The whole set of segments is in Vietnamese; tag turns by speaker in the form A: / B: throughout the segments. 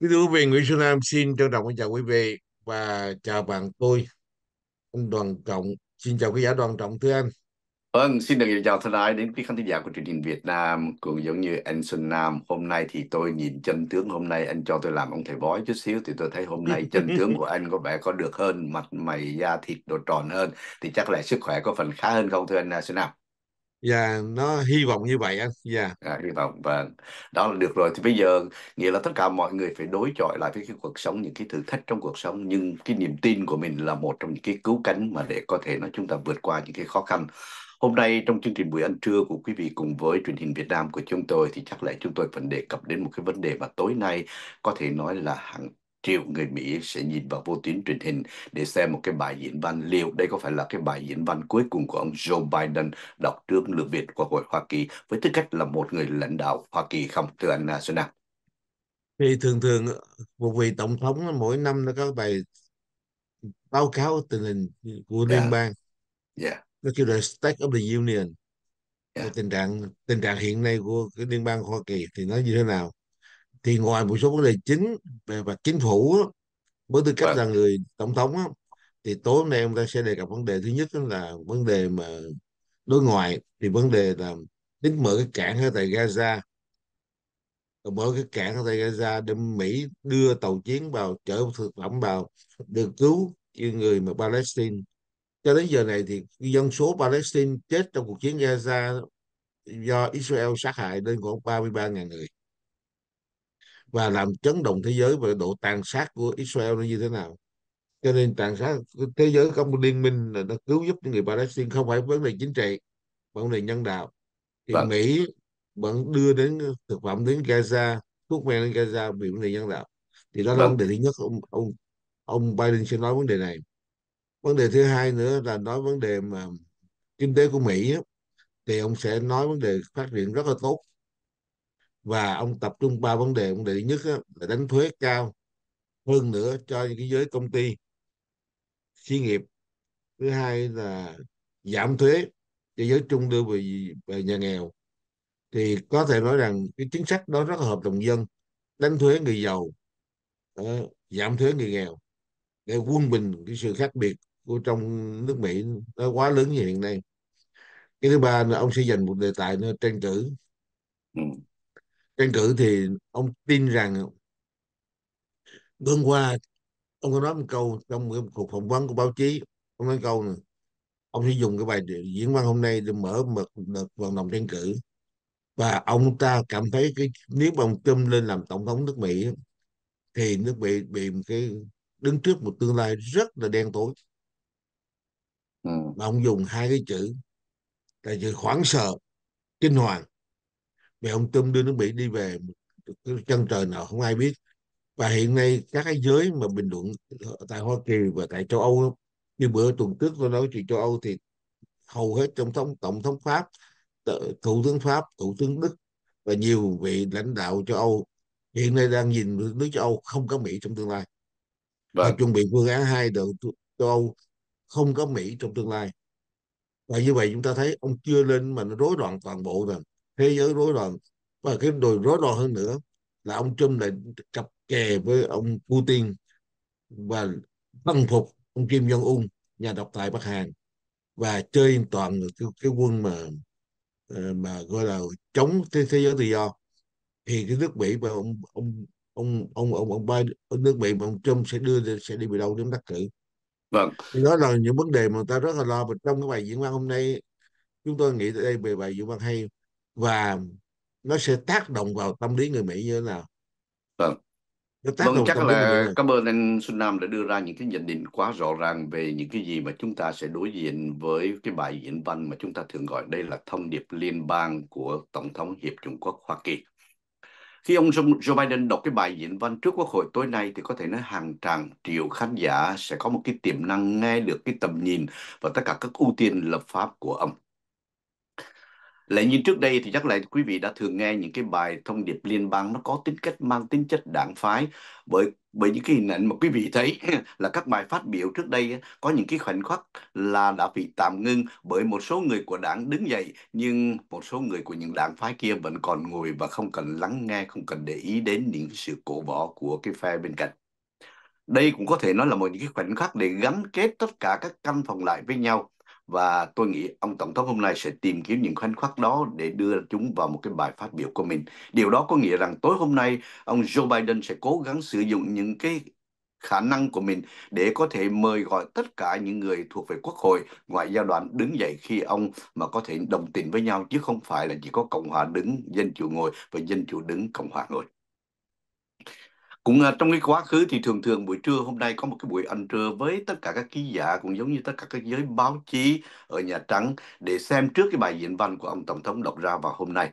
A: Kính thưa quý vị, Nguyễn Xuân Nam xin trân trọng chào quý vị và chào bạn tôi, ông Đoàn Trọng. Xin chào quý giả Đoàn Trọng thưa anh.
B: Vâng, xin được chào thân ái đến quý khán thính giả của truyền hình Việt Nam. Cũng giống như anh Xuân Nam, hôm nay thì tôi nhìn chân tướng hôm nay anh cho tôi làm ông thầy bói chút xíu thì tôi thấy hôm nay chân tướng của anh có vẻ có được hơn, mặt mày da thịt đồ tròn hơn thì chắc là sức khỏe có phần khá hơn không thưa anh Xuân Nam? dạ nó hy vọng như vậy anh dạ À, hy vọng và đó là được rồi thì bây giờ nghĩa là tất cả mọi người phải đối chọi lại với cái cuộc sống những cái thử thách trong cuộc sống nhưng cái niềm tin của mình là một trong những cái cứu cánh mà để có thể nói chúng ta vượt qua những cái khó khăn hôm nay trong chương trình buổi ăn trưa của quý vị cùng với truyền hình Việt Nam của chúng tôi thì chắc lẽ chúng tôi phần đề cập đến một cái vấn đề mà tối nay có thể nói là hàng triệu người Mỹ sẽ nhìn vào vô tuyến truyền hình để xem một cái bài diễn văn liệu đây có phải là cái bài diễn văn cuối cùng của ông Joe Biden đọc trước lưỡng viện của Hội Hoa Kỳ với tư cách là một người lãnh đạo Hoa Kỳ không thưa anh Xuân Đăng?
A: Vì thường thường một vị tổng thống mỗi năm nó có bài báo cáo tình hình của liên yeah. bang. Yeah. Nó kêu là State of the Union. Yeah. Tình trạng tình trạng hiện nay của cái liên bang Hoa Kỳ thì nó như thế nào? thì ngoài một số vấn đề chính về mặt chính phủ với tư cách vâng. là người tổng thống thì tối hôm nay ông ta sẽ đề cập vấn đề thứ nhất là vấn đề mà đối ngoại thì vấn đề là đích mở cái cảng ở tại Gaza mở cái cảng ở tại Gaza để Mỹ đưa tàu chiến vào chở thực phẩm vào được cứu như người mà Palestine cho đến giờ này thì dân số Palestine chết trong cuộc chiến Gaza do Israel sát hại lên khoảng 33.000 người và làm chấn động thế giới về độ tàn sát của Israel nó như thế nào cho nên tàn sát thế giới có liên minh là nó cứu giúp những người Palestine không phải vấn đề chính trị vấn đề nhân đạo thì vâng. Mỹ vẫn đưa đến thực phẩm đến Gaza thuốc men đến Gaza vì vấn đề nhân đạo
B: thì đó là vâng. vấn đề thứ
A: nhất ông ông ông Biden sẽ nói vấn đề này vấn đề thứ hai nữa là nói vấn đề mà kinh tế của Mỹ thì ông sẽ nói vấn đề phát triển rất là tốt và ông tập trung ba vấn đề vấn đề nhất là đánh thuế cao hơn nữa cho những cái giới công ty xí nghiệp thứ hai là giảm thuế cho giới trung lưu về, về nhà nghèo thì có thể nói rằng cái chính sách đó rất hợp đồng dân đánh thuế người giàu uh, giảm thuế người nghèo để quân bình cái sự khác biệt của trong nước Mỹ nó quá lớn như hiện nay cái thứ ba là ông sẽ dành một đề tài nữa tranh cử ừ tranh cử thì ông tin rằng hôm qua ông có nói một câu trong một cuộc phỏng vấn của báo chí ông nói câu này ông sẽ dùng cái bài diễn văn hôm nay để mở một đợt vận động tranh cử và ông ta cảm thấy cái nếu mà ông Trump lên làm tổng thống nước Mỹ thì nước Mỹ bị một cái đứng trước một tương lai rất là đen tối ừ. mà ông dùng hai cái chữ là chữ hoảng sợ kinh hoàng bị ông Trump đưa nước Mỹ đi về chân trời nào không ai biết và hiện nay các cái giới mà bình luận tại Hoa Kỳ và tại châu Âu như bữa tuần trước tôi nói chuyện châu Âu thì hầu hết trong thống tổng thống Pháp thủ tướng Pháp thủ tướng Đức và nhiều vị lãnh đạo châu Âu hiện nay đang nhìn nước châu Âu không có Mỹ trong tương lai và vâng. chuẩn bị phương án hai được châu Âu không có Mỹ trong tương lai và như vậy chúng ta thấy ông chưa lên mà nó rối loạn toàn bộ rồi thế giới rối loạn và cái đồi rối loạn hơn nữa là ông Trump lại cặp kè với ông Putin và tăng phục ông Kim Jong Un nhà độc tài Bắc Hàn và chơi toàn cái, cái quân mà ờ, mà gọi là chống thế, thế giới tự do thì cái nước Mỹ và ông ông ông ông ông ông Biden nước Mỹ mà ông Trump sẽ đưa sẽ đi về đâu để đắc cử vâng đó là những vấn đề mà ta rất là lo và trong cái bài diễn văn hôm nay chúng tôi nghĩ tới đây về bài diễn văn hay và nó sẽ tác động vào tâm lý người Mỹ như thế nào
B: vâng vâng chắc là lý cảm ơn anh Xuân Nam đã đưa ra những cái nhận định quá rõ ràng về những cái gì mà chúng ta sẽ đối diện với cái bài diễn văn mà chúng ta thường gọi đây là thông điệp liên bang của Tổng thống Hiệp Trung Quốc Hoa Kỳ khi ông Joe Biden đọc cái bài diễn văn trước Quốc hội tối nay thì có thể nói hàng tràng triệu khán giả sẽ có một cái tiềm năng nghe được cái tầm nhìn và tất cả các ưu tiên lập pháp của ông lại như trước đây thì chắc là quý vị đã thường nghe những cái bài thông điệp liên bang nó có tính cách mang tính chất đảng phái bởi bởi những cái hình ảnh mà quý vị thấy là các bài phát biểu trước đây có những cái khoảnh khắc là đã bị tạm ngưng bởi một số người của đảng đứng dậy nhưng một số người của những đảng phái kia vẫn còn ngồi và không cần lắng nghe không cần để ý đến những sự cổ võ của cái phe bên cạnh đây cũng có thể nói là một những cái khoảnh khắc để gắn kết tất cả các căn phòng lại với nhau và tôi nghĩ ông tổng thống hôm nay sẽ tìm kiếm những khoảnh khắc đó để đưa chúng vào một cái bài phát biểu của mình. Điều đó có nghĩa rằng tối hôm nay ông Joe Biden sẽ cố gắng sử dụng những cái khả năng của mình để có thể mời gọi tất cả những người thuộc về quốc hội ngoại giao đoàn đứng dậy khi ông mà có thể đồng tình với nhau chứ không phải là chỉ có cộng hòa đứng dân chủ ngồi và dân chủ đứng cộng hòa ngồi cũng à, trong cái quá khứ thì thường thường buổi trưa hôm nay có một cái buổi ăn trưa với tất cả các ký giả cũng giống như tất cả các giới báo chí ở Nhà Trắng để xem trước cái bài diễn văn của ông Tổng thống đọc ra vào hôm nay.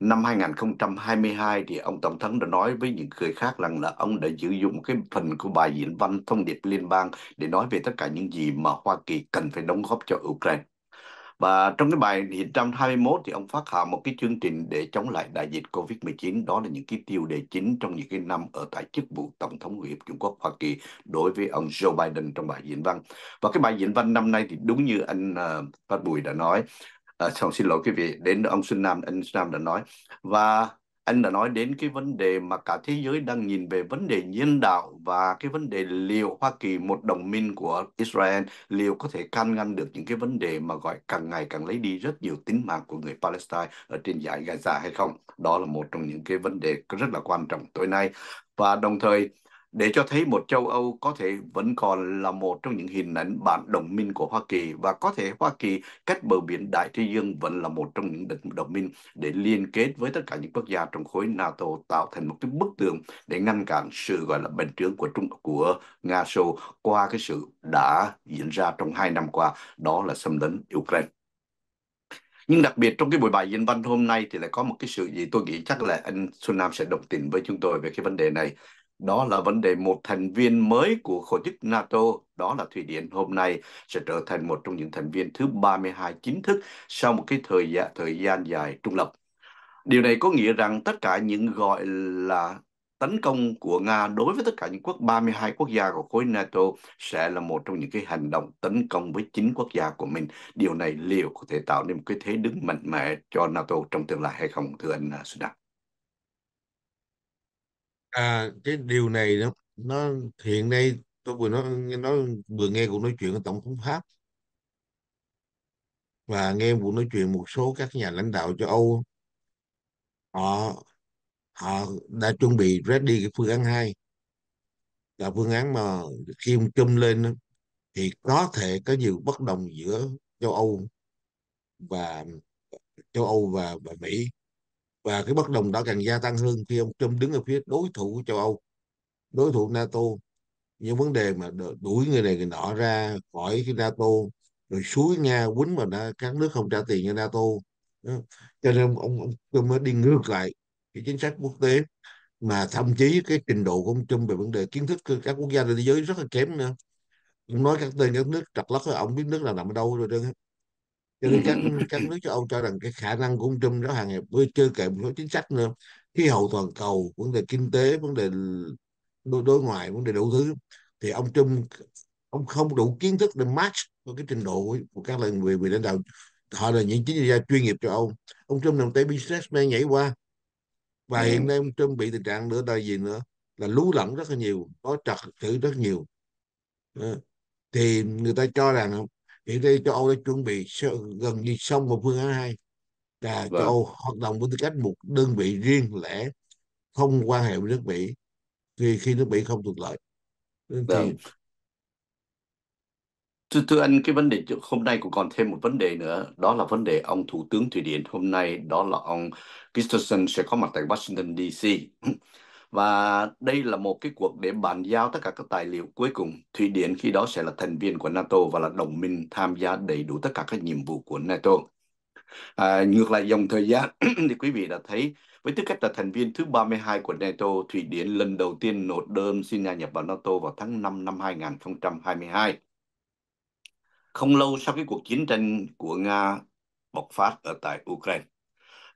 B: Năm 2022 thì ông Tổng thống đã nói với những người khác rằng là ông đã sử dụng cái phần của bài diễn văn thông điệp liên bang để nói về tất cả những gì mà Hoa Kỳ cần phải đóng góp cho Ukraine. Và trong cái bài 121 thì ông phát hạ một cái chương trình để chống lại đại dịch COVID-19. Đó là những cái tiêu đề chính trong những cái năm ở tại chức vụ Tổng thống Hiệp Trung Quốc Hoa Kỳ đối với ông Joe Biden trong bài diễn văn. Và cái bài diễn văn năm nay thì đúng như anh ờ, Phát Bùi đã nói, À, xin lỗi quý vị đến ông Xuân Nam anh Xuân Nam đã nói và anh đã nói đến cái vấn đề mà cả thế giới đang nhìn về vấn đề nhân đạo và cái vấn đề liệu Hoa Kỳ một đồng minh của Israel liệu có thể can ngăn được những cái vấn đề mà gọi càng ngày càng lấy đi rất nhiều tính mạng của người Palestine ở trên giải Gaza hay không đó là một trong những cái vấn đề rất là quan trọng tối nay và đồng thời để cho thấy một châu Âu có thể vẫn còn là một trong những hình ảnh bạn đồng minh của Hoa Kỳ và có thể Hoa Kỳ cách bờ biển Đại Tây Dương vẫn là một trong những đồng minh để liên kết với tất cả những quốc gia trong khối NATO tạo thành một cái bức tường để ngăn cản sự gọi là bệnh trướng của Trung của Nga Xô qua cái sự đã diễn ra trong hai năm qua đó là xâm lấn Ukraine. Nhưng đặc biệt trong cái buổi bài diễn văn hôm nay thì lại có một cái sự gì tôi nghĩ chắc là anh Xuân Nam sẽ đồng tình với chúng tôi về cái vấn đề này đó là vấn đề một thành viên mới của khối chức NATO, đó là Thụy Điển hôm nay sẽ trở thành một trong những thành viên thứ 32 chính thức sau một cái thời gian, thời gian dài trung lập. Điều này có nghĩa rằng tất cả những gọi là tấn công của Nga đối với tất cả những quốc 32 quốc gia của khối NATO sẽ là một trong những cái hành động tấn công với chính quốc gia của mình. Điều này liệu có thể tạo nên một cái thế đứng mạnh mẽ cho NATO trong tương lai hay không, thưa anh Sudan?
A: à cái điều này nó, nó hiện nay tôi vừa nói nó vừa nghe cuộc nói chuyện của tổng thống Pháp và nghe cuộc nói chuyện một số các nhà lãnh đạo châu Âu họ họ đã chuẩn bị ready cái phương án hai là phương án mà khi ông Trump lên thì có thể có nhiều bất đồng giữa châu Âu và châu Âu và, và Mỹ và cái bất đồng đó càng gia tăng hơn khi ông Trump đứng ở phía đối thủ của châu Âu đối thủ NATO những vấn đề mà đuổi người này người nọ ra khỏi cái NATO rồi suối Nga quýnh vào các nước không trả tiền cho NATO cho nên ông, ông Trump mới đi ngược lại cái chính sách quốc tế mà thậm chí cái trình độ của ông Trump về vấn đề kiến thức của các quốc gia trên thế giới rất là kém nữa ông nói các tên các nước trật lất ông biết nước nào nằm ở đâu rồi đơn cho nên ừ. các các nước châu Âu cho rằng cái khả năng của ông Trump đó hàng hiệp với chưa kể một số chính sách nữa khí hậu toàn cầu vấn đề kinh tế vấn đề đối, đối ngoại vấn đề đủ thứ thì ông Trump ông không đủ kiến thức để match với cái trình độ của các lần người người lãnh đạo họ là những chính trị gia chuyên nghiệp cho ông, ông Trump làm tay businessman nhảy qua và ừ. hiện nay ông Trump bị tình trạng nữa là gì nữa là lú lẫn rất là nhiều có trật tự rất nhiều ừ. thì người ta cho rằng hiện nay châu Âu đã chuẩn bị gần như xong một phương án hai là vâng. châu Âu hoạt động với tư cách một đơn vị riêng lẻ không quan hệ với nước Mỹ
B: vì khi nước Mỹ không thuận lợi nên vâng. thì Thưa, thưa anh, cái vấn đề hôm nay cũng còn thêm một vấn đề nữa, đó là vấn đề ông Thủ tướng Thụy Điển hôm nay, đó là ông Christensen sẽ có mặt tại Washington DC. Và đây là một cái cuộc để bàn giao tất cả các tài liệu cuối cùng. Thụy Điển khi đó sẽ là thành viên của NATO và là đồng minh tham gia đầy đủ tất cả các nhiệm vụ của NATO. À, ngược lại dòng thời gian thì quý vị đã thấy với tư cách là thành viên thứ 32 của NATO, Thụy Điển lần đầu tiên nộp đơn xin gia nhập vào NATO vào tháng 5 năm 2022. Không lâu sau cái cuộc chiến tranh của Nga bộc phát ở tại Ukraine.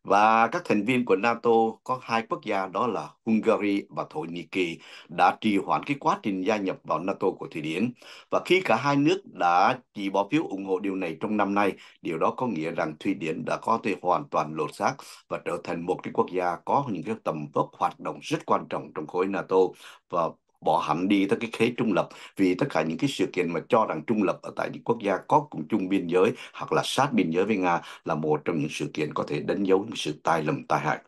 B: Và các thành viên của NATO có hai quốc gia đó là Hungary và Thổ Nhĩ Kỳ đã trì hoãn cái quá trình gia nhập vào NATO của Thụy Điển. Và khi cả hai nước đã chỉ bỏ phiếu ủng hộ điều này trong năm nay, điều đó có nghĩa rằng Thụy Điển đã có thể hoàn toàn lột xác và trở thành một cái quốc gia có những cái tầm vóc hoạt động rất quan trọng trong khối NATO và bỏ hẳn đi tất cái khế trung lập vì tất cả những cái sự kiện mà cho rằng trung lập ở tại những quốc gia có cùng chung biên giới hoặc là sát biên giới với Nga là một trong những sự kiện có thể đánh dấu những sự tai lầm tai hại.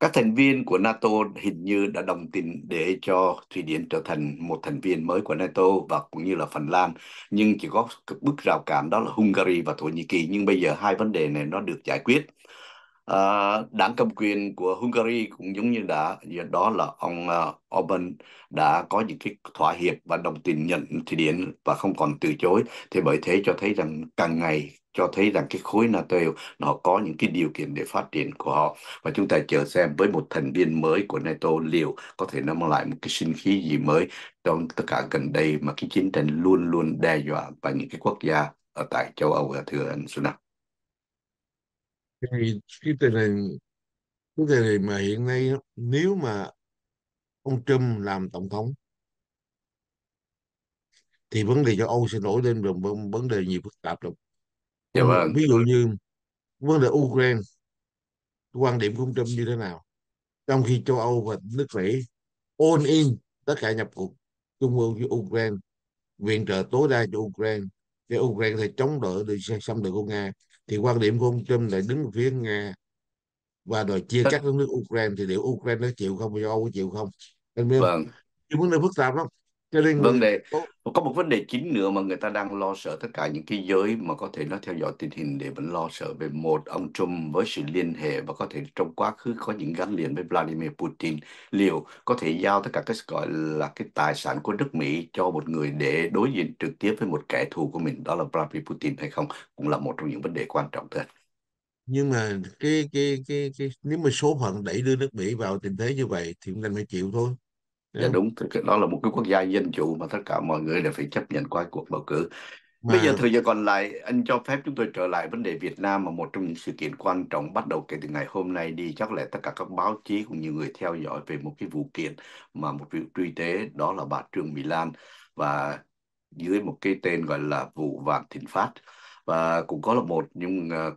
B: Các thành viên của NATO hình như đã đồng tình để cho Thụy Điển trở thành một thành viên mới của NATO và cũng như là Phần Lan, nhưng chỉ có bức rào cản đó là Hungary và Thổ Nhĩ Kỳ. Nhưng bây giờ hai vấn đề này nó được giải quyết uh, đảng cầm quyền của Hungary cũng giống như đã đó là ông uh, ờ, Orbán đã có những cái thỏa hiệp và đồng tình nhận thụy điển và không còn từ chối thì bởi thế cho thấy rằng càng ngày cho thấy rằng cái khối NATO nó có những cái điều kiện để phát triển của họ và chúng ta chờ xem với một thành viên mới của NATO liệu có thể nó mang lại một cái sinh khí gì mới trong tất cả gần đây mà cái chiến tranh luôn luôn đe dọa và những cái quốc gia ở tại châu Âu và thưa anh Sunam
A: thì cái tình hình cái tình hình mà hiện nay nếu mà ông Trump làm tổng thống thì vấn đề châu Âu sẽ nổi lên rồi vấn đề nhiều phức tạp rồi. Dạ vâng. Ví dụ như vấn đề Ukraine quan điểm của ông Trump như thế nào trong khi châu Âu và nước Mỹ all in tất cả nhập cuộc chung quân với Ukraine viện trợ tối đa cho Ukraine để Ukraine thì chống đỡ được xâm lược của Nga thì quan điểm của ông Trump lại đứng phía Nga và đòi chia cắt đất nước Ukraine thì liệu Ukraine nó chịu không châu Âu chịu không anh biết vâng. cái vấn đề phức tạp lắm cho nên vấn đề
B: có một vấn đề chính nữa mà người ta đang lo sợ tất cả những cái giới mà có thể nó theo dõi tình hình để vẫn lo sợ về một ông Trump với sự liên hệ và có thể trong quá khứ có những gắn liền với Vladimir Putin liệu có thể giao tất cả cái gọi là cái tài sản của nước Mỹ cho một người để đối diện trực tiếp với một kẻ thù của mình đó là Vladimir Putin hay không cũng là một trong những vấn đề quan trọng thôi nhưng mà cái cái cái, cái nếu mà số phận đẩy đưa nước Mỹ vào tình thế như vậy thì chúng ta phải chịu thôi Dạ. dạ đúng đó là một cái quốc gia dân chủ mà tất cả mọi người đều phải chấp nhận qua cuộc bầu cử Bây à. giờ thời giờ còn lại, anh cho phép chúng tôi trở lại vấn đề Việt Nam mà một trong những sự kiện quan trọng bắt đầu kể từ ngày hôm nay đi chắc là tất cả các báo chí cũng như người theo dõi về một cái vụ kiện mà một vụ truy tế đó là bà Trương Mỹ Lan và dưới một cái tên gọi là vụ Vạn Thịnh Phát và cũng có là một những ờ,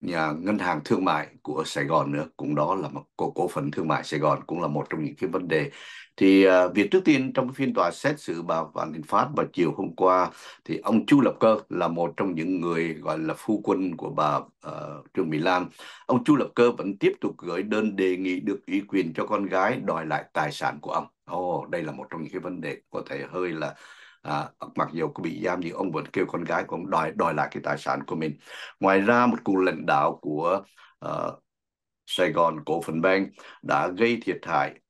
B: nhà ngân hàng thương mại của Sài Gòn nữa cũng đó là một cổ, cổ phần thương mại Sài Gòn cũng là một trong những cái vấn đề thì uh, việc trước tiên trong phiên tòa xét xử bà Vạn Đình Phát vào chiều hôm qua thì ông Chu Lập Cơ là một trong những người gọi là phu quân của bà uh, Trương Mỹ Lan ông Chu Lập Cơ vẫn tiếp tục gửi đơn đề nghị được ủy quyền cho con gái đòi lại tài sản của ông Ồ, oh, đây là một trong những cái vấn đề có thể hơi là à, mặc dù có bị giam nhưng ông vẫn kêu con gái của ông đòi đòi lại cái tài sản của mình ngoài ra một cuộc lãnh đạo của uh, Sài Gòn cổ phần Bank đã gây thiệt hại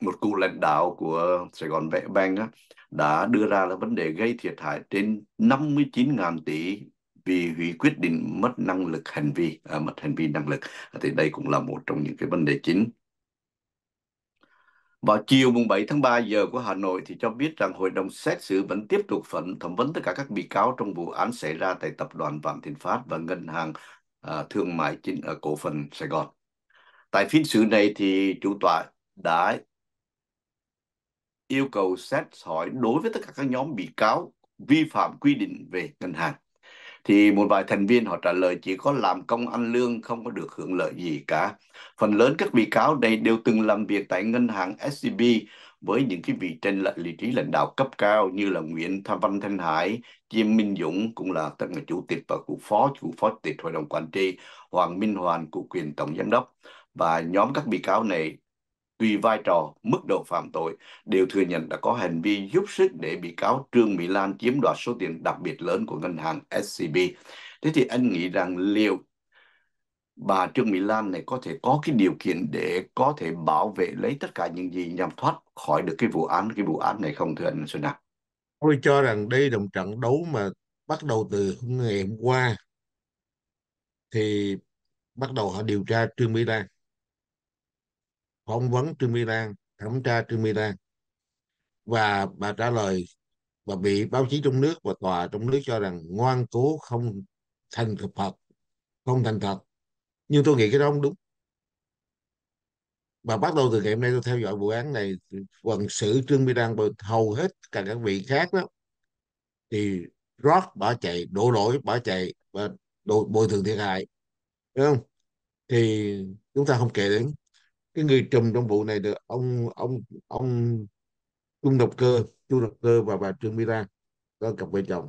B: một cựu lãnh đạo của Sài Gòn Bank á, đã đưa ra là vấn đề gây thiệt hại trên 59.000 tỷ vì hủy quyết định mất năng lực hành vi à, mất hành vi năng lực thì đây cũng là một trong những cái vấn đề chính vào chiều mùng 7 tháng 3 giờ của Hà Nội thì cho biết rằng hội đồng xét xử vẫn tiếp tục phần thẩm vấn tất cả các bị cáo trong vụ án xảy ra tại tập đoàn Vạn Thịnh Phát và ngân hàng à, thương mại chính ở ờ, cổ phần Sài Gòn. Tại phiên xử này thì chủ tọa đã yêu cầu xét hỏi đối với tất cả các nhóm bị cáo vi phạm quy định về ngân hàng thì một vài thành viên họ trả lời chỉ có làm công ăn lương không có được hưởng lợi gì cả phần lớn các bị cáo này đều từng làm việc tại ngân hàng scb với những cái vị trên lợi vị trí lãnh đạo cấp cao như là Nguyễn Tham Văn Thanh Hải, Diêm Minh Dũng cũng là tân là chủ tịch và cụ phó chủ phó tịch hội đồng quản trị, Hoàng Minh Hoàn cụ quyền tổng giám đốc và nhóm các bị cáo này tùy vai trò, mức độ phạm tội, đều thừa nhận đã có hành vi giúp sức để bị cáo Trương Mỹ Lan chiếm đoạt số tiền đặc biệt lớn của ngân hàng SCB. Thế thì anh nghĩ rằng liệu bà Trương Mỹ Lan này có thể có cái điều kiện để có thể bảo vệ lấy tất cả những gì nhằm thoát khỏi được cái vụ án cái vụ án này không thưa anh Xuân đạt Tôi cho
A: rằng đây là một trận đấu mà bắt đầu từ ngày hôm qua thì bắt đầu họ điều tra Trương Mỹ Lan phỏng vấn Trương Mỹ Lan thẩm tra Trương Mỹ Lan và bà trả lời và bị báo chí trong nước và tòa trong nước cho rằng ngoan cố không thành thực thật không thành thật nhưng tôi nghĩ cái đó không đúng và bắt đầu từ ngày hôm nay tôi theo dõi vụ án này quần xử Trương Mỹ Lan và hầu hết cả các vị khác đó thì rót bỏ chạy đổ lỗi bỏ chạy và đổ, bồi thường thiệt hại đúng không thì chúng ta không kể đến cái người trùm trong vụ này được ông ông ông Trung Độc Cơ Chu Độc Cơ và bà Trương Mỹ Lan đó cặp vợ chồng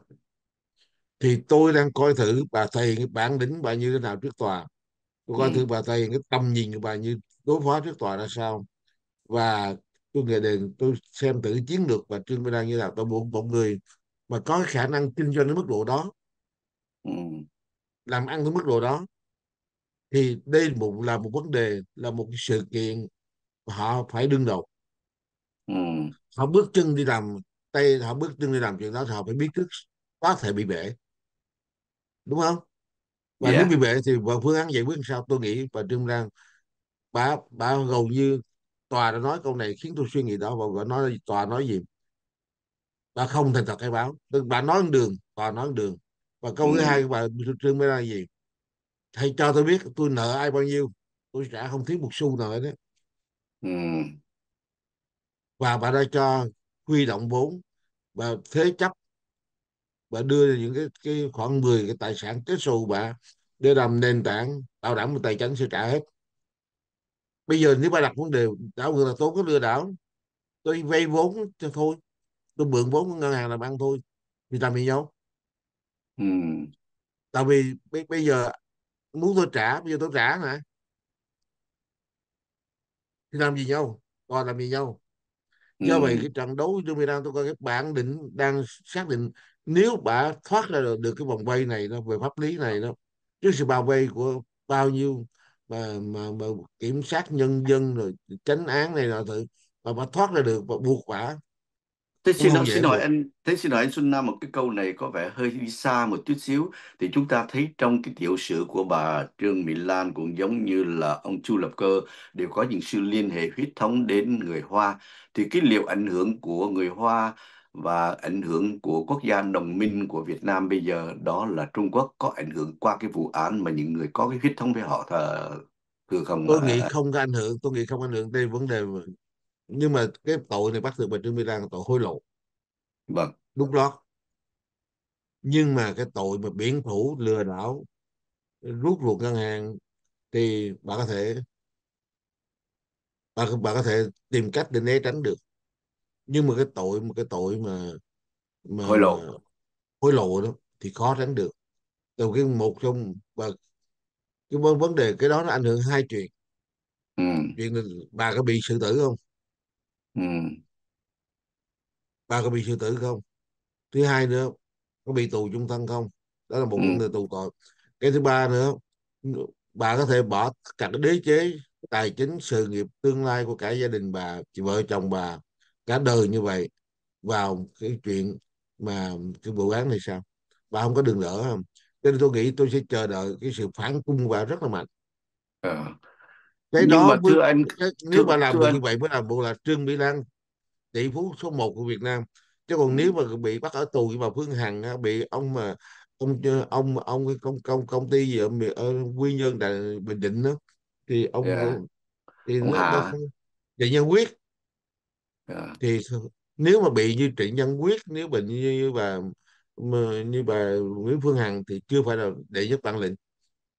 A: thì tôi đang coi thử bà thầy cái bản lĩnh bà như thế nào trước tòa tôi coi ừ. thử bà thầy cái tầm nhìn của bà như đối phó trước tòa ra sao và tôi nghĩ đến tôi xem thử chiến lược bà trương mỹ lan như nào tôi muốn một người mà có khả năng kinh doanh đến mức độ đó ừ. làm ăn đến mức độ đó thì đây một là một vấn đề là một sự kiện họ phải đương đầu ừ. họ bước chân đi làm tay họ bước chân đi làm chuyện đó thì họ phải biết trước có thể bị bể đúng không và yeah. Dạ. nếu bị bể thì và phương án giải quyết sao tôi nghĩ bà trương đang bà bà hầu như tòa đã nói câu này khiến tôi suy nghĩ đó và bà nói tòa nói gì bà không thành thật khai báo bà nói đường tòa nói đường và câu ừ. thứ hai của bà trương mới là gì thầy cho tôi biết tôi nợ ai bao nhiêu tôi trả không thiếu một xu nào hết ừ. và bà đã cho huy động vốn và thế chấp và đưa những cái, cái khoảng 10 cái tài sản kết xù bà để làm nền tảng bảo đảm một tài chính sẽ trả hết bây giờ nếu bà đặt vấn đề đảo người là tôi có lừa đảo tôi vay vốn cho thôi tôi mượn vốn của ngân hàng làm ăn thôi vì làm gì nhau ừ. tại vì bây, bây giờ muốn tôi trả bây giờ tôi trả hả thì làm gì nhau còn làm gì nhau do ừ. vậy cái trận đấu với Iran tôi coi các bạn định đang xác định nếu bà thoát ra được, được cái vòng quay này đó về pháp lý này đó trước sự bao vây của bao nhiêu mà, mà, mà kiểm sát nhân dân rồi tránh án này là thử mà bà thoát ra được và buộc quả
B: Thế xin lỗi, xin vậy anh, thế xin lỗi anh Xuân Nam một cái câu này có vẻ hơi đi xa một chút xíu. Thì chúng ta thấy trong cái tiểu sử của bà Trương Mỹ Lan cũng giống như là ông Chu Lập Cơ đều có những sự liên hệ huyết thống đến người Hoa. Thì cái liệu ảnh hưởng của người Hoa và ảnh hưởng của quốc gia đồng minh của Việt Nam bây giờ đó là Trung Quốc có ảnh hưởng qua cái vụ án mà những người có cái huyết thống với họ thờ, thưa không? Tôi nghĩ à, à.
A: không có ảnh hưởng, tôi nghĩ không ảnh hưởng đây vấn đề nhưng mà cái tội này bắt được bà Trương Mỹ Lan là tội hối lộ vâng đúng lót nhưng mà cái tội mà biển thủ lừa đảo rút ruột ngân hàng thì bà có thể bà, bà có thể tìm cách để né tránh được nhưng mà cái tội mà cái tội mà, mà hối lộ hối lộ đó thì khó tránh được Từ cái một trong và cái vấn đề cái đó nó ảnh hưởng hai chuyện ừ. chuyện là bà có bị xử tử không ừ. ba có bị sư tử không thứ hai nữa có bị tù chung thân không đó là một ừ. vấn ừ. đề tù tội cái thứ ba nữa bà có thể bỏ cả cái đế chế tài chính sự nghiệp tương lai của cả gia đình bà chị vợ chồng bà cả đời như vậy vào cái chuyện mà cái vụ án này sao bà không có đường lỡ không cho nên tôi nghĩ tôi sẽ chờ đợi cái sự phản cung của bà rất là mạnh à thế nhưng đó mà thưa anh nếu mà làm thưa như vậy mới làm bộ là trương mỹ lan tỷ phú số 1 của việt nam chứ còn ừ. nếu mà bị bắt ở tù mà phương hằng bị ông mà ông ông ông công công công ty gì ở, ở quy nhơn tại bình định đó thì ông yeah. Dạ. thì ông nó, nó, trịnh nhân quyết yeah. Dạ. thì nếu mà bị như trịnh nhân quyết nếu bị như, như bà mà, như bà nguyễn phương hằng thì chưa phải là đệ nhất bản lĩnh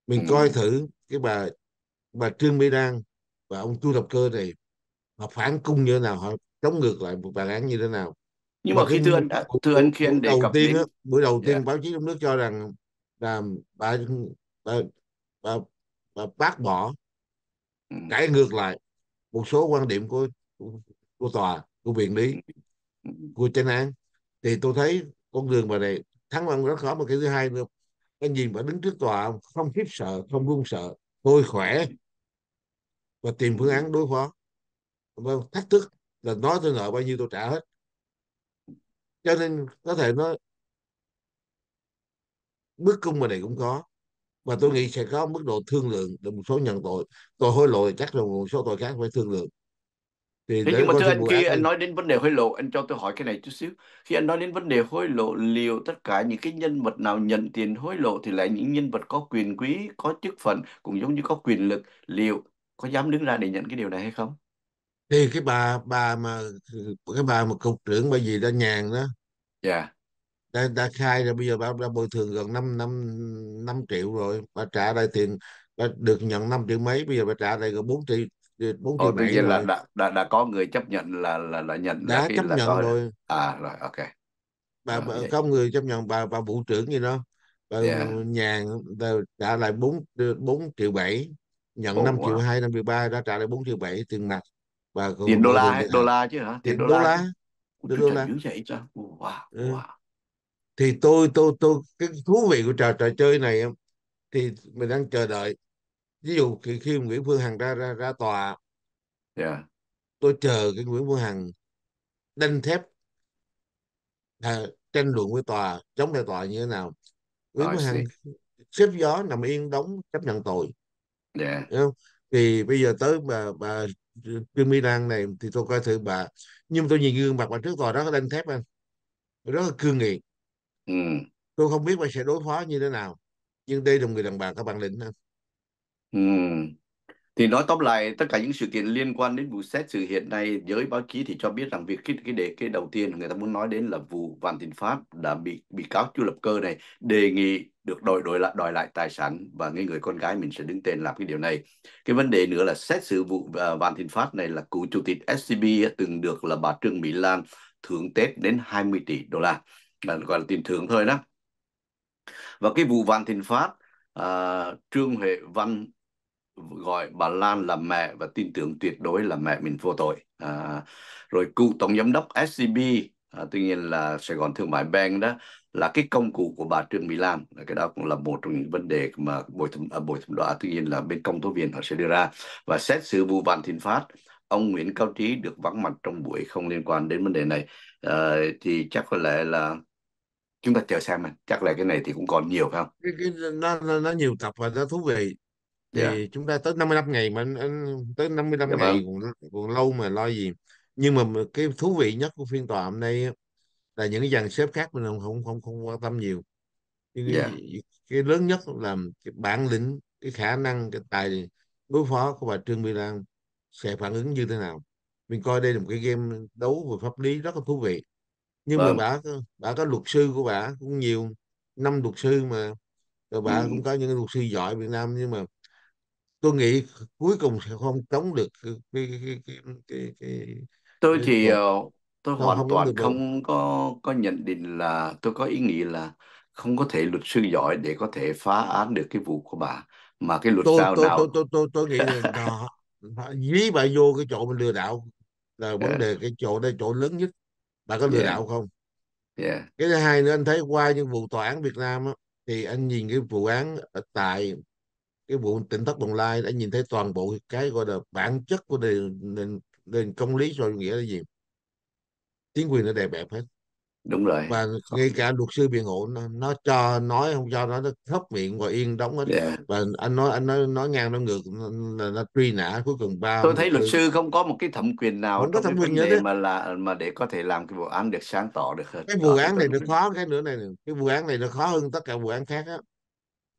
A: mình ừ. coi thử cái bà bà Trương Mỹ Lan và ông Chu Lập Cơ này họ phản cung như thế nào họ chống ngược lại một bản án như thế nào
B: nhưng mà, mà khi thưa anh thưa anh khi anh đề đầu tiên đến... đó,
A: buổi đầu tiên yeah. Dạ. báo chí trong nước cho rằng là bà bà bà, bà bác bỏ ừ. cãi ngược lại một số quan điểm của của tòa của viện lý ừ. của tranh án thì tôi thấy con đường bà này thắng ông rất khó một cái thứ hai nữa cái nhìn bà đứng trước tòa không khiếp sợ không run sợ tôi khỏe và tìm phương án đối phó vâng thách thức là nói tôi nợ bao nhiêu tôi trả hết cho nên có thể nó bước cung mà này cũng có và tôi nghĩ sẽ có mức độ thương lượng được một số nhận tội Tôi hối lộ chắc là một số tội khác phải thương lượng
B: thì Thế nhưng mà thưa anh kia, anh nói đến vấn đề hối lộ anh cho tôi hỏi cái này chút xíu khi anh nói đến vấn đề hối lộ liệu tất cả những cái nhân vật nào nhận tiền hối lộ thì lại những nhân vật có quyền quý có chức phận cũng giống như có quyền lực liệu có dám đứng ra để nhận cái điều này hay không
A: thì cái bà bà mà cái bà mà cục trưởng bà gì đã nhàn đó dạ yeah. đã, đã khai rồi bây giờ bà đã bồi thường gần 5 năm năm triệu rồi bà trả lại tiền bà được nhận 5 triệu mấy bây giờ bà trả lại gần 4 triệu bốn triệu bảy là đã,
B: đã đã có người chấp nhận là là là nhận đã chấp là nhận có... rồi à rồi ok bà, bà
A: vậy. có người chấp nhận bà bà vụ trưởng gì đó bà yeah. Dạ. nhàn trả lại bốn bốn triệu bảy nhận Ồ, 5 triệu 2, 5 triệu 3 đã trả lại 4 triệu 7 tiền mặt và tiền đô la đô la chứ hả tiền đô la đô la, la.
B: vậy sao wow,
A: ừ. wow. thì tôi tôi tôi cái thú vị của trò trò chơi này thì mình đang chờ đợi ví dụ khi, khi Nguyễn Phương Hằng ra ra ra tòa yeah. Dạ. tôi chờ cái Nguyễn Phương Hằng đanh thép à, tranh luận với tòa chống lại tòa như thế nào Nguyễn Phương Hằng xếp gió nằm yên đóng chấp nhận tội yeah. Dạ. không? thì bây giờ tới bà bà Trương Mỹ Lan này thì tôi coi thử bà nhưng tôi nhìn gương mặt bà trước tòa đó là đanh thép anh rất là cương nghị ừ. tôi không biết bà sẽ đối phó như thế nào nhưng đây là người đàn bà có bản lĩnh anh
B: ừ. Thì nói tóm lại, tất cả những sự kiện liên quan đến vụ xét xử hiện nay, giới báo chí thì cho biết rằng việc cái cái đề cái đầu tiên người ta muốn nói đến là vụ Vạn Thịnh Pháp đã bị bị cáo Chu Lập Cơ này đề nghị được đòi đổi lại đòi lại tài sản và người người con gái mình sẽ đứng tên làm cái điều này. Cái vấn đề nữa là xét xử vụ uh, Vạn Thịnh Pháp này là cựu chủ tịch SCB từng được là bà Trương Mỹ Lan thưởng Tết đến 20 tỷ đô la, là gọi là tiền thưởng thôi đó. Và cái vụ Vạn Thịnh Pháp, uh, Trương Huệ Văn gọi bà Lan là mẹ và tin tưởng tuyệt đối là mẹ mình vô tội. À, rồi cựu tổng giám đốc SCB, à, tuy nhiên là Sài Gòn Thương mại Bank đó là cái công cụ của bà Trương Mỹ Lan. Cái đó cũng là một trong những vấn đề mà bồi thẩm à, bồi thẩm đoán tuy nhiên là bên công tố viên họ sẽ đưa ra và xét xử vụ Vạn Thịnh Phát ông Nguyễn Cao Trí được vắng mặt trong buổi không liên quan đến vấn đề này à, thì chắc có lẽ là chúng ta chờ xem mà chắc là cái này thì cũng còn nhiều phải không
A: cái, cái nó, nó nhiều tập và nó thú vị Dạ. thì yeah. chúng ta tới 55 ngày mà tới 55 yeah, dạ ngày vâng. còn, còn lâu mà lo gì nhưng mà cái thú vị nhất của phiên tòa hôm nay là những cái dàn xếp khác mình không không không, không quan tâm nhiều nhưng yeah. cái, dạ. cái lớn nhất là cái bản lĩnh cái khả năng cái tài đối phó của bà Trương Mỹ Lan sẽ phản ứng như thế nào mình coi đây là một cái game đấu về pháp lý rất là thú vị
B: nhưng vâng. mà bà
A: bà có luật sư của bà cũng nhiều năm luật sư mà rồi bà ừ. cũng có những luật sư giỏi Việt Nam nhưng mà tôi nghĩ cuối cùng sẽ không chống được cái cái cái, cái,
B: cái, cái tôi thì ờ, tôi, tôi hoàn không toàn không có có nhận định là tôi có ý nghĩ là không có thể luật sư giỏi để có thể phá án được cái vụ của bà mà cái luật tôi, sao tôi, nào tôi
A: tôi tôi tôi nghĩ là dí bà vô cái chỗ mình lừa đảo là vấn đề cái chỗ đây chỗ lớn nhất bà có lừa yeah. đảo không yeah. cái thứ hai nữa anh thấy qua những vụ tòa án Việt Nam á, thì anh nhìn cái vụ án ở tại cái vụ tỉnh thất bồng lai đã nhìn thấy toàn bộ cái gọi là bản chất của nền nền, nền công lý rồi nghĩa là gì chính quyền nó đè bẹp hết đúng rồi và ngay cả luật sư biện hộ nó, nó cho nói không cho nó nó thấp miệng và yên đóng hết yeah. Dạ. và anh nói anh nói nói ngang nó ngược là nó truy nã cuối cùng ba tôi thấy luật sư...
B: không có một cái thẩm quyền nào không có thẩm quyền gì mà là mà để có thể làm cái vụ án được sáng tỏ được hết cái
A: vụ án này nó khó cái nữa này cái vụ án này nó khó hơn tất cả vụ án khác á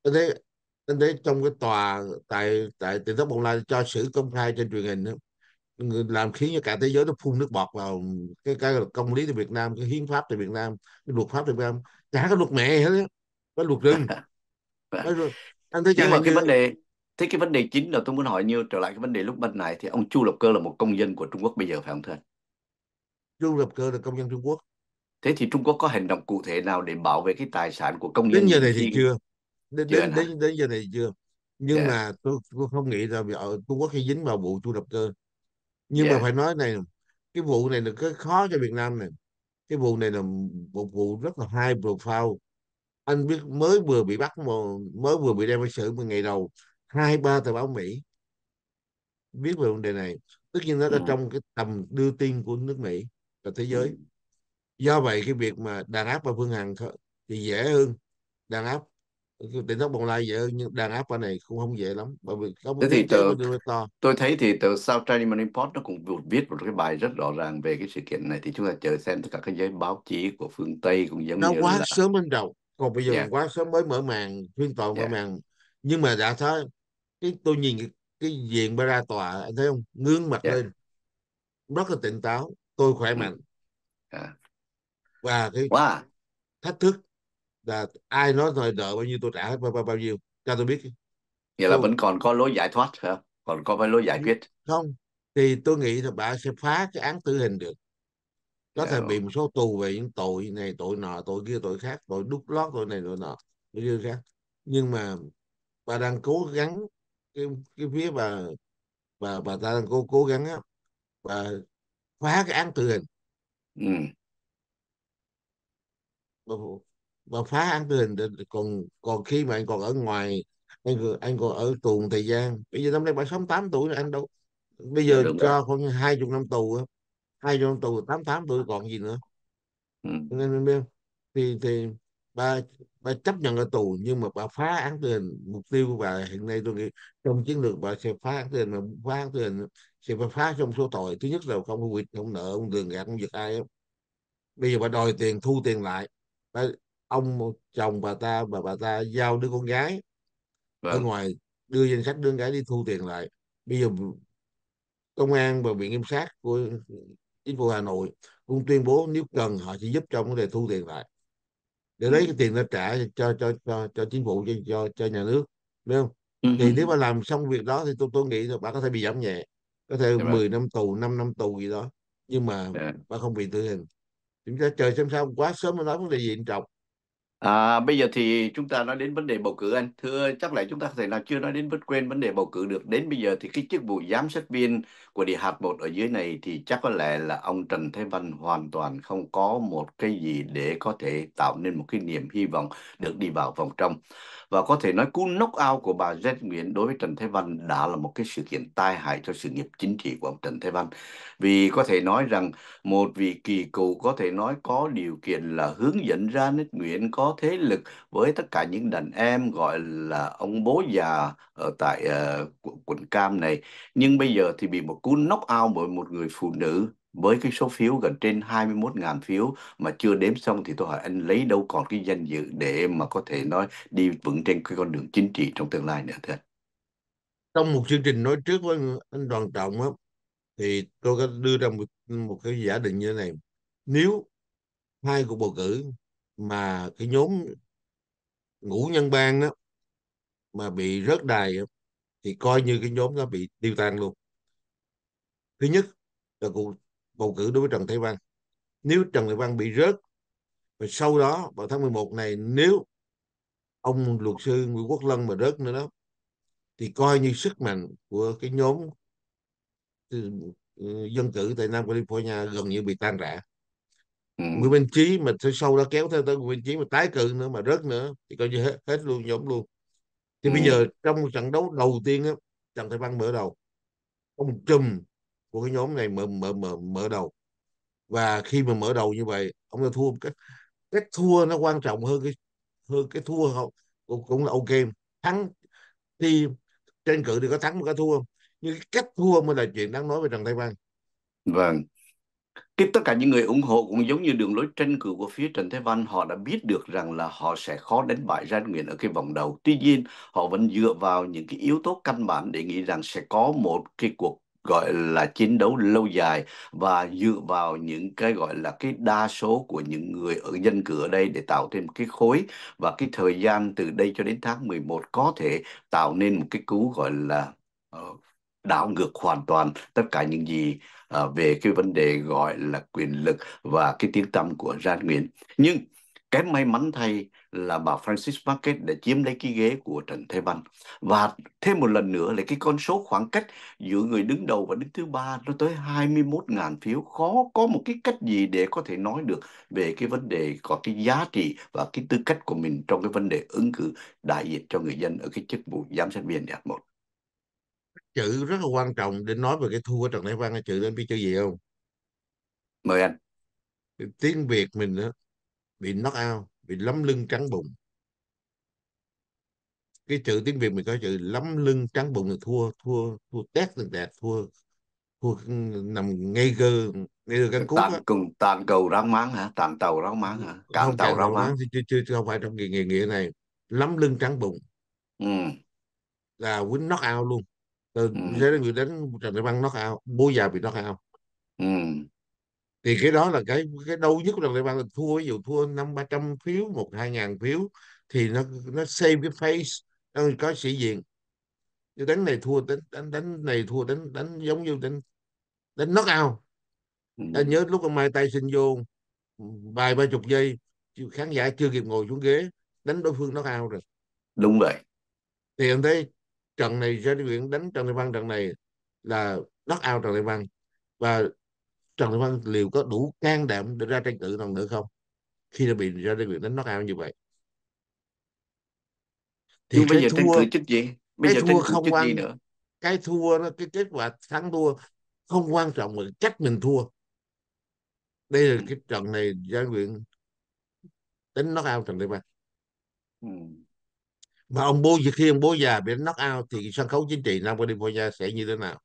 A: tôi thấy anh thấy trong cái tòa tại tại tỉnh thất bồng lai cho xử công khai trên truyền hình đó, làm khiến cho cả thế giới nó phun nước bọt vào cái cái công lý từ Việt Nam cái hiến pháp từ Việt Nam cái luật pháp từ Việt Nam chả có luật mẹ hết á có luật rừng
B: anh thấy nhưng mà cái như... vấn đề thế cái vấn đề chính là tôi muốn hỏi nhiều trở lại cái vấn đề lúc ban này thì ông Chu Lập Cơ là một công dân của Trung Quốc bây giờ phải không thưa Chu Lập Cơ là công dân Trung Quốc thế thì Trung Quốc có hành động cụ thể nào để bảo vệ cái tài sản của công dân đến giờ này thì chưa
A: đến đến, đến đến giờ này chưa nhưng yeah. Dạ. mà tôi, tôi không nghĩ là ở Trung Quốc khi dính vào vụ chu độc cơ nhưng yeah. mà dạ. phải nói này cái vụ này là cái khó cho Việt Nam này cái vụ này là một vụ rất là high profile anh biết mới vừa bị bắt mà mới vừa bị đem vào xử một ngày đầu hai ba tờ báo Mỹ biết về vấn đề này tất nhiên nó đã dạ. trong cái tầm đưa tin của nước Mỹ và thế giới ừ. do vậy cái việc mà đàn áp và Phương Hằng thì dễ hơn đàn áp tiền thóc bồng lai vậy nhưng đàn áp qua này cũng không dễ lắm bởi vì có một thì tờ, to. tôi
B: thấy thì tờ South China Morning Post nó cũng viết một cái bài rất rõ ràng về cái sự kiện này thì chúng ta chờ xem tất cả các giới báo chí của phương Tây cũng giống nó như quá là... sớm
A: ban đầu còn bây giờ yeah. Dạ. quá sớm mới mở màn phiên tòa yeah. mở dạ. màn nhưng mà đã thấy cái tôi nhìn cái, cái diện ba ra tòa anh thấy không ngương mặt yeah. Dạ. lên rất là tỉnh táo tôi khỏe ừ. mạnh yeah. và cái wow. À. thách thức là ai nói thời nợ bao nhiêu tôi trả hết bao, bao, bao nhiêu cho tôi biết
B: vậy là vẫn còn có lối giải thoát hả còn có cái lối giải quyết
A: không thì tôi nghĩ là bà sẽ phá cái án tử hình được có thể bị một số tù về những tội này tội nọ tội kia tội khác tội đúc lót tội này tội nọ tội kia khác nhưng mà bà đang cố gắng cái cái phía bà bà bà ta đang cố cố gắng á bà phá cái án tử hình ừ và phá án tình hình còn còn khi mà anh còn ở ngoài anh anh còn ở tù một thời gian bây giờ năm nay bạn sống tám tuổi anh đâu bây dạ, giờ Đúng cho khoảng hai chục năm tù hai chục năm tù tám tám tuổi còn gì nữa ừ. nên mình biết thì thì bà bà chấp nhận ở tù nhưng mà bà phá án tình hình mục tiêu của bà hiện nay tôi nghĩ trong chiến lược bà sẽ phá án tình hình mà phá án tình hình sẽ phải phá trong số tội thứ nhất là không có quỵt không nợ không đường gạt không giật ai bây giờ bà đòi tiền thu tiền lại bà, ông chồng bà ta và bà ta giao đứa con gái vâng. ở ngoài đưa danh sách đứa con gái đi thu tiền lại bây giờ công an và viện kiểm sát của chính phủ hà nội cũng tuyên bố nếu cần họ sẽ giúp trong vấn đề thu tiền lại để lấy ừ. cái tiền ra trả cho cho cho, cho chính phủ cho, cho cho nhà nước đúng không ừ. thì ừ. nếu mà làm xong việc đó thì tôi tôi nghĩ là bà có thể bị giảm nhẹ có thể Đúng 10 rồi. năm tù 5 năm tù gì đó nhưng mà yeah. Dạ. bạn không bị tử hình chúng ta chờ xem sao quá sớm mới nói vấn đề gì trọng
B: À, bây giờ thì chúng ta nói đến vấn đề bầu cử anh. Thưa chắc là chúng ta có thể nào chưa nói đến vứt quên vấn đề bầu cử được. Đến bây giờ thì cái chức vụ giám sát viên của địa hạt một ở dưới này thì chắc có lẽ là ông Trần Thế Văn hoàn toàn không có một cái gì để có thể tạo nên một cái niềm hy vọng được đi vào vòng trong. Và có thể nói cú knock out của bà Z Nguyễn đối với Trần Thế Văn đã là một cái sự kiện tai hại cho sự nghiệp chính trị của ông Trần Thế Văn. Vì có thể nói rằng một vị kỳ cựu có thể nói có điều kiện là hướng dẫn ra Nết Nguyễn có có thế lực với tất cả những đàn em gọi là ông bố già ở tại uh, quận Cam này. Nhưng bây giờ thì bị một cú knock out bởi một người phụ nữ với cái số phiếu gần trên 21.000 phiếu mà chưa đếm xong thì tôi hỏi anh lấy đâu còn cái danh dự để mà có thể nói đi vững trên cái con đường chính trị trong tương lai nữa thưa
A: Trong một chương trình nói trước với anh Đoàn Trọng á, thì tôi có đưa ra một, một cái giả định như thế này. Nếu hai cuộc bầu cử mà cái nhóm ngũ nhân bang đó mà bị rớt đài thì coi như cái nhóm nó bị tiêu tan luôn thứ nhất là cuộc bầu cử đối với Trần Thế Văn nếu Trần Thế Văn bị rớt và sau đó vào tháng 11 này nếu ông luật sư Nguyễn Quốc Lân mà rớt nữa đó thì coi như sức mạnh của cái nhóm ừ, ừ, dân cử tại Nam California gần như bị tan rã ừ. Nguyễn Minh Chí mà sau đó kéo theo tới Nguyễn Minh Chí mà tái cự nữa mà rớt nữa thì coi như hết, hết luôn nhóm luôn thì ừ. bây giờ trong trận đấu đầu tiên á Trần Thị Văn mở đầu ông trùm của cái nhóm này mở mở mở mở đầu và khi mà mở đầu như vậy ông ta thua cái cái thua nó quan trọng hơn cái hơn cái thua không cũng, cũng là ok thắng thì trên
B: cự thì có thắng có thua nhưng cái cách thua mới là chuyện
A: đáng nói về Trần Thái Văn
B: vâng cái tất cả những người ủng hộ cũng giống như đường lối tranh cử của phía Trần Thế Văn họ đã biết được rằng là họ sẽ khó đánh bại Giang Nguyễn ở cái vòng đầu tuy nhiên họ vẫn dựa vào những cái yếu tố căn bản để nghĩ rằng sẽ có một cái cuộc gọi là chiến đấu lâu dài và dựa vào những cái gọi là cái đa số của những người ở dân cử ở đây để tạo thêm cái khối và cái thời gian từ đây cho đến tháng 11 có thể tạo nên một cái cú gọi là ờ, đảo ngược hoàn toàn tất cả những gì Ờ, về cái vấn đề gọi là quyền lực và cái tiếng tâm của Gian Nguyễn. Nhưng cái may mắn thay là bà Francis Market đã chiếm lấy cái ghế của Trần Thế Văn và thêm một lần nữa là cái con số khoảng cách giữa người đứng đầu và đứng thứ ba nó tới 21.000 phiếu khó có một cái cách gì để có thể nói được về cái vấn đề có cái giá trị và cái tư cách của mình trong cái vấn đề ứng cử đại diện cho người dân ở cái chức vụ giám sát viên đại học một
A: chữ rất là quan trọng để nói về cái thua Trần Đại Văn là chữ đến biết chữ gì không mời anh tiếng Việt mình đó, bị knock out bị lấm lưng trắng bụng cái chữ tiếng Việt mình có chữ lấm lưng trắng bụng là thua thua thua tét từng đẹp thua thua nằm ngay
B: gơ ngay gơ căn cú tàn, cùng tàn cầu ráng máng hả tàn tàu ráng máng hả cán không tàu ráng máng
A: chứ, chứ, chứ không phải trong nghề nghề nghĩa này lấm lưng trắng bụng ừ. là quýnh knock out luôn rồi ừ. Real Madrid đánh trận đá băng nó cao, bố già bị nó cao, ừ. thì cái đó là cái cái đau nhất của trận đá băng là thua ví dụ thua năm ba trăm phiếu một hai ngàn phiếu thì nó nó save cái face nó có sĩ diện chứ đánh này thua đánh đánh đánh này thua đánh đánh giống như đánh đánh nó cao, ừ. nhớ lúc ông Mai Tyson vô
B: ừ, vài ba
A: chục giây khán giả chưa kịp ngồi xuống ghế đánh đối phương nó cao rồi đúng vậy thì anh thấy trận này Gia Đình Nguyễn đánh Trần Thị Văn trận này là đất ao Trần Thị Văn và Trần Thị Văn liệu có đủ can đảm để ra tranh cử lần nữa không khi đã bị Gia Đình Nguyễn đánh đất ao như vậy thì Nhưng bây giờ thua, tranh cử chức gì bây giờ thua không quan nữa cái thua nó cái kết quả thắng thua không quan trọng mà chắc mình thua đây là ừ. cái trận này Gia Nguyễn đánh nó ao Trần Thị Văn ừ mà ông bố khi ông bố già bị knock out
B: thì sân khấu chính trị Nam California sẽ như thế nào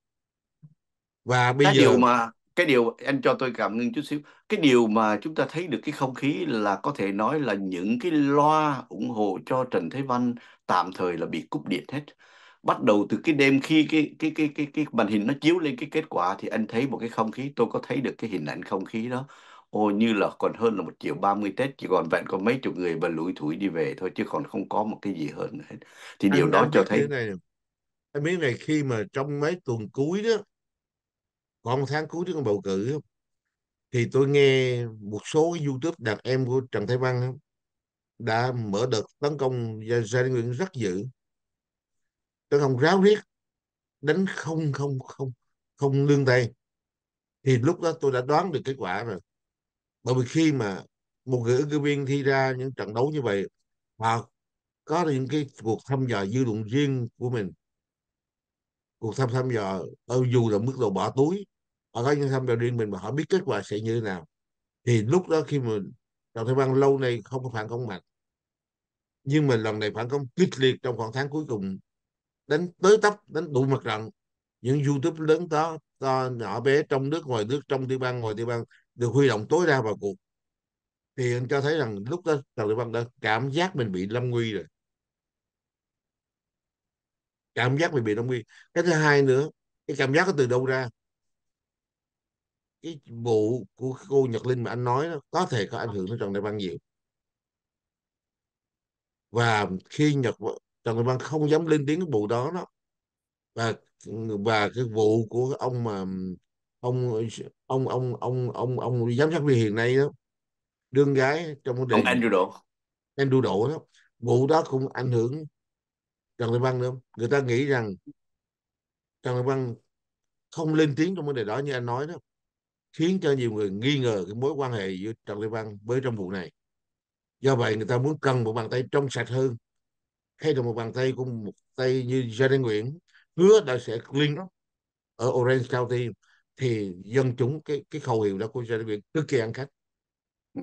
B: và bây cái giờ điều mà cái điều anh cho tôi cảm ngưng chút xíu cái điều mà chúng ta thấy được cái không khí là có thể nói là những cái loa ủng hộ cho Trần Thế Văn tạm thời là bị cúp điện hết bắt đầu từ cái đêm khi cái cái cái cái cái màn hình nó chiếu lên cái kết quả thì anh thấy một cái không khí tôi có thấy được cái hình ảnh không khí đó ôi như là còn hơn là một triệu ba mươi Tết chỉ còn vẹn có mấy chục người và lủi thủi đi về thôi chứ còn không có một cái gì hơn hết thì anh, điều đó cho thấy này,
A: anh biết này khi mà trong mấy tuần cuối đó còn tháng cuối trước bầu cử thì tôi nghe một số YouTube đàn em của Trần Thái Văn đã mở đợt tấn công Gia Đình Nguyễn rất dữ tấn công ráo riết đánh không không không không lương tay thì lúc đó tôi đã đoán được kết quả rồi bởi vì khi mà một người ứng cử viên thi ra những trận đấu như vậy và có những cái cuộc thăm dò dư luận riêng của mình cuộc thăm thăm dò ờ, dù là mức độ bỏ túi họ có những thăm dò riêng mình mà họ biết kết quả sẽ như thế nào thì lúc đó khi mà Đào Thế Văn lâu nay không có phản công mạnh nhưng mà lần này phản công quyết liệt trong khoảng tháng cuối cùng đánh tới tấp đánh đủ mặt trận những youtube lớn đó to nhỏ bé trong nước ngoài nước trong tiểu bang ngoài tiểu bang được huy động tối đa vào cuộc thì anh cho thấy rằng lúc đó Tàu Liên Văn đã cảm giác mình bị lâm nguy rồi cảm giác mình bị lâm nguy cái thứ hai nữa cái cảm giác đó từ đâu ra cái vụ của cô Nhật Linh mà anh nói đó, có thể có ảnh hưởng đến Trần Đại Văn nhiều và khi Nhật Trần Đại Văn không dám lên tiếng cái vụ đó đó và và cái vụ của ông mà ông ông ông ông ông ông giám sát viên hiện nay đó đương gái trong vấn đề ông Andrew Độ Andrew Độ đó vụ đó cũng ảnh hưởng Trần Lê Văn nữa người ta nghĩ rằng Trần Lê Văn không lên tiếng trong vấn đề đó như anh nói đó khiến cho nhiều người nghi ngờ cái mối quan hệ giữa Trần Lê Văn với trong vụ này do vậy người ta muốn cần một bàn tay trong sạch hơn hay là một bàn tay của một tay như Gia đình Nguyễn hứa đã sẽ liên đó ở Orange County thì dân chúng cái cái khẩu hiệu đó của Joe Biden cực kỳ ăn khách ừ.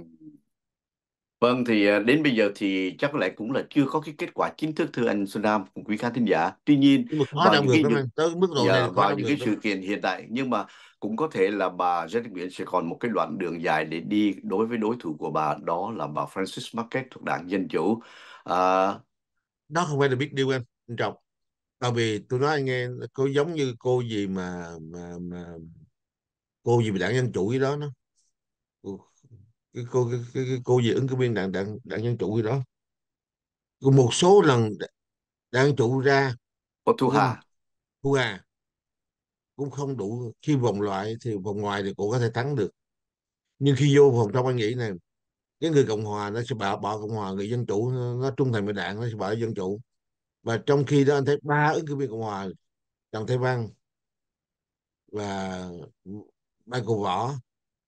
B: Vâng thì à, đến bây giờ thì chắc có lẽ cũng là chưa có cái kết quả chính thức thưa anh Xuân Nam cùng quý khán thính giả. Tuy nhiên vào những cái những, tới mức độ dạ, này vào những cái sự kiện hiện tại nhưng mà cũng có thể là bà Janet Nguyễn sẽ còn một cái đoạn đường dài để đi đối với đối thủ của bà đó là bà Francis Market thuộc đảng Dân Chủ. À... Đó không phải là biết điều anh Trọng tại
A: vì tôi nói anh nghe cô giống như cô gì mà mà, mà cô gì bị đảng dân chủ gì đó nó cái cô cái, cái, cái cô gì ứng cử viên đảng đảng đảng dân chủ gì đó Còn một số lần đảng chủ ra cô thu hà thu hà cũng không đủ khi vòng loại thì vòng ngoài thì cô có thể thắng được nhưng khi vô vòng trong anh nghĩ này cái người cộng hòa nó sẽ bảo bảo cộng hòa người dân chủ nó, nó trung thành với đảng nó sẽ bảo dân chủ và trong khi đó anh thấy ba ứng cử viên cộng hòa trần thế văn và ba cô võ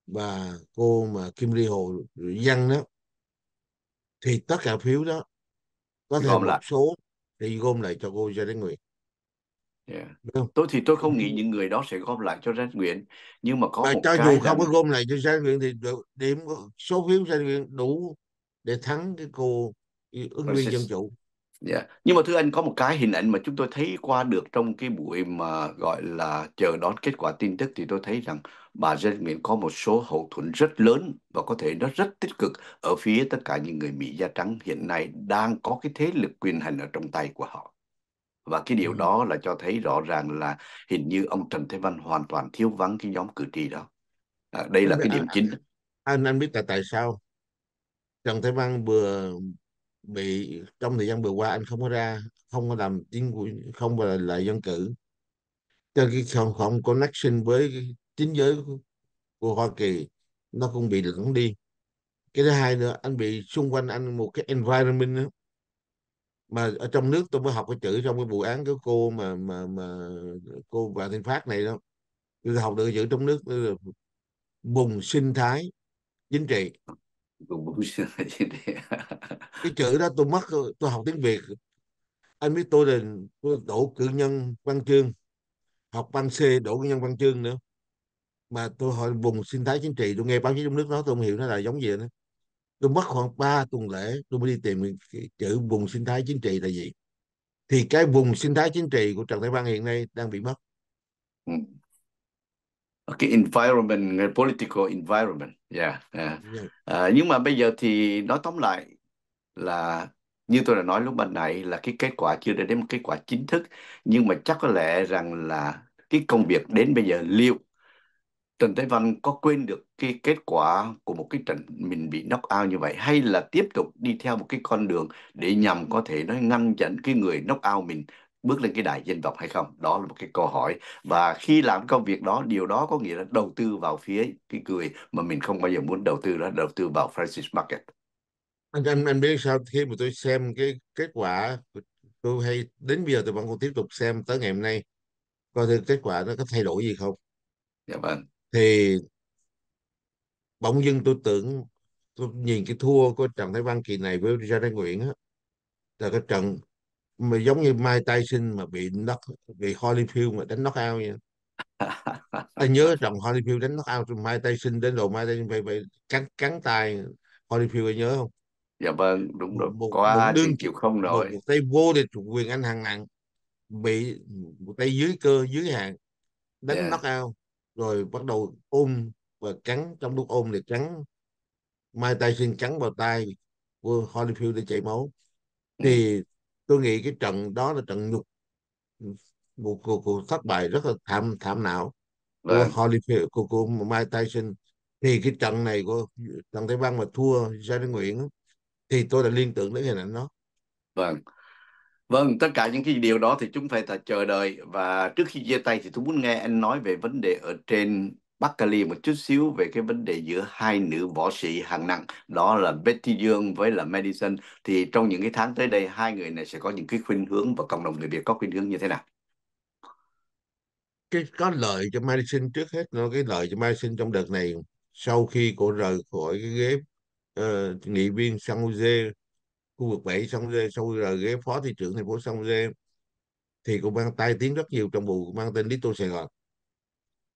A: và cô mà kim ly hồ dân đó thì tất cả phiếu đó
B: có thể gom một lại. số thì gom lại cho cô cho đến nguyện Yeah. Dạ. Tôi thì tôi không nghĩ những người đó sẽ gom lại cho Giang Nguyễn nhưng mà có và một cho cái dù không có
A: gom lại cho Giang Nguyễn thì điểm số phiếu Giang Nguyễn đủ để thắng cái cô ứng viên dân
B: chủ Yeah. Dạ. Nhưng mà thưa anh có một cái hình ảnh mà chúng tôi thấy qua được trong cái buổi mà gọi là chờ đón kết quả tin tức thì tôi thấy rằng bà Dân Nguyện có một số hậu thuẫn rất lớn và có thể nó rất tích cực ở phía tất cả những người Mỹ da trắng hiện nay đang có cái thế lực quyền hành ở trong tay của họ. Và cái điều đó là cho thấy rõ ràng là hình như ông Trần Thế Văn hoàn toàn thiếu vắng cái nhóm cử tri đó. À, đây là cái điểm chính. Anh anh biết là tại sao
A: Trần Thế Văn vừa bị trong thời gian vừa qua anh không có ra không có làm chính không là lại dân cử cho cái không, không connection với chính giới của, của Hoa Kỳ nó cũng bị lẫn đi cái thứ hai nữa anh bị xung quanh anh một cái environment đó. mà ở trong nước tôi mới học cái chữ trong cái vụ án của cô mà mà mà cô và Thiên Phát này đó tôi học được chữ trong nước bùng sinh thái chính trị cũng muốn như thế cái chữ đó tôi mất tôi học tiếng việt anh biết tôi là tôi đổ cử nhân văn chương học văn c đổ cử nhân văn chương nữa mà tôi hỏi vùng sinh thái chính trị tôi nghe báo chí trong nước nói tôi không hiểu nó là giống gì nữa tôi mất khoảng 3 tuần lễ tôi mới đi tìm chữ vùng sinh thái chính trị là gì thì cái vùng sinh thái chính trị của Trần Thái Văn hiện nay đang bị mất ừ
B: cái environment political environment yeah, yeah. À, nhưng mà bây giờ thì nói tóm lại là như tôi đã nói lúc ban nãy là cái kết quả chưa đến một kết quả chính thức nhưng mà chắc có lẽ rằng là cái công việc đến bây giờ liệu Trần Thế Văn có quên được cái kết quả của một cái trận mình bị knock out như vậy hay là tiếp tục đi theo một cái con đường để nhằm có thể nó ngăn chặn cái người knock out mình bước lên cái đài dân tộc hay không đó là một cái câu hỏi và khi làm công việc đó điều đó có nghĩa là đầu tư vào phía cái người mà mình không bao giờ muốn đầu tư đó đầu tư vào Francis Market
A: anh anh anh biết sao khi mà tôi xem cái kết quả tôi hay đến bây giờ tôi vẫn còn tiếp tục xem tới ngày hôm nay coi thử kết quả nó có thay đổi gì không dạ vâng thì bỗng dưng tôi tưởng tôi nhìn cái thua của Trần Thái Văn kỳ này với Richard Nguyễn á là cái trận mà giống như Mike Tyson mà bị knock bị Holyfield mà đánh knock out vậy ta nhớ rằng Holyfield đánh knock out Mike Tyson đến rồi Mike Tyson phải, phải cắn cắn tay Holyfield nhớ không
B: dạ vâng đúng rồi một, có một đương chịu không rồi một, một
A: tay vô địch quyền anh hàng nặng bị một tay dưới cơ dưới hàng đánh yeah. Dạ. knock rồi bắt đầu ôm và cắn trong lúc ôm thì cắn Mike Tyson cắn vào tay của Holyfield để chảy máu thì ừ tôi nghĩ cái trận đó là trận nhục một cuộc, cuộc thất bại rất là thảm thảm não của vâng. Holyfield của, của Mike Tyson thì cái trận này của trận tây Văn mà thua Gia Đức Nguyễn thì tôi đã liên tưởng đến hình ảnh đó
B: vâng vâng tất cả những cái điều đó thì chúng phải là chờ đợi và trước khi chia tay thì tôi muốn nghe anh nói về vấn đề ở trên Cali một chút xíu về cái vấn đề giữa hai nữ võ sĩ hạng nặng đó là Betty Dương với là Madison thì trong những cái tháng tới đây hai người này sẽ có những cái khuynh hướng và cộng đồng người Việt có khuynh hướng như thế nào?
A: Cái có lợi cho Madison trước hết nó cái lợi cho Madison trong đợt này sau khi cô rời khỏi cái ghế uh, nghị viên San Jose khu vực 7 San Jose sau rời ghế phó thị trưởng thành phố San Jose thì cô mang tai tiếng rất nhiều trong vụ mang tên Little Sài Gòn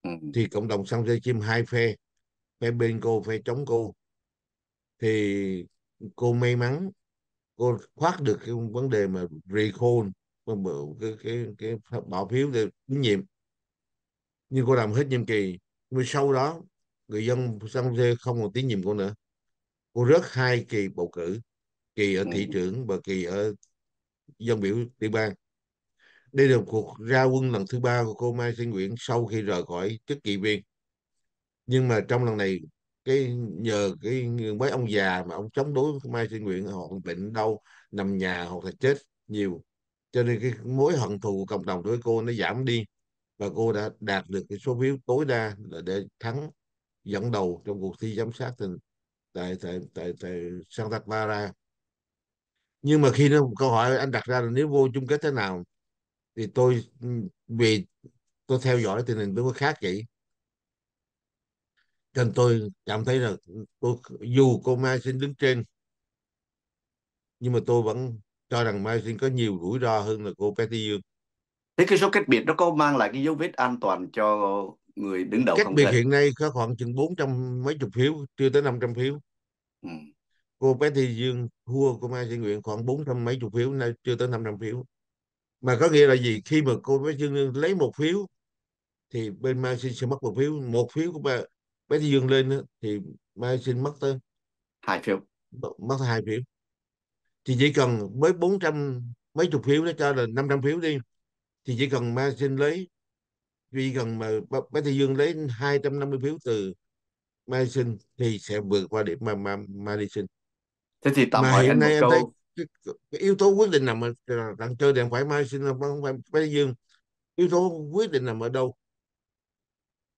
A: Ừ. thì cộng đồng săn dây chim hai phe phe bên cô phe chống cô thì cô may mắn cô thoát được cái vấn đề mà recall cái cái cái bỏ phiếu để tín nhiệm nhưng cô làm hết nhiệm kỳ nhưng sau đó người dân San Jose không còn tín nhiệm cô nữa cô rớt hai kỳ bầu cử kỳ ở thị ừ. trưởng và kỳ ở dân biểu tiểu bang đây là cuộc ra quân lần thứ ba của cô Mai Sinh Nguyễn sau khi rời khỏi chức nghị viên nhưng mà trong lần này cái nhờ cái mấy ông già mà ông chống đối Mai Sinh Nguyễn họ bệnh đau nằm nhà hoặc là chết nhiều cho nên cái mối hận thù của cộng đồng đối với cô nó giảm đi và cô đã đạt được cái số phiếu tối đa là để thắng dẫn đầu trong cuộc thi giám sát tình tại tại tại tại Santa Clara nhưng mà khi nó câu hỏi anh đặt ra là nếu vô chung kết thế nào thì tôi ừ, vì tôi theo dõi tình hình đối có khác vậy nên tôi cảm thấy là ừ, tôi dù cô Mai Sinh đứng trên nhưng mà tôi vẫn cho rằng Mai Sinh có nhiều rủi ro hơn là cô Patty Dương. Thế
B: cái số cách biệt nó có mang lại cái dấu vết an toàn cho người đứng đầu cách không? Cách biệt hiện
A: nay có khoảng chừng 400 mấy chục phiếu, chưa tới 500 phiếu. Ừ. Cô Patty Dương thua cô Mai Sinh Nguyện khoảng 400 mấy chục phiếu, nay chưa tới 500 phiếu mà có nghĩa là gì khi mà cô bé Dương Lên lấy một phiếu thì bên Mai Sinh sẽ mất một phiếu một phiếu của bà bé Dương lên thì Mai Sinh mất tới hai phiếu mất hai phiếu thì chỉ cần với 400 mấy chục phiếu đó cho là 500 phiếu đi thì chỉ cần Mai Sinh lấy chỉ cần mà bé Thị Dương lấy 250 phiếu từ Mai Sinh thì sẽ vượt qua điểm mà mà Mai Sinh thế thì tạm mà hỏi hiện anh nay một câu... thấy cái, cái yếu tố quyết định nằm ở đằng chơi đèn phải mai xin không phải phải dương
B: yếu tố quyết định nằm ở đâu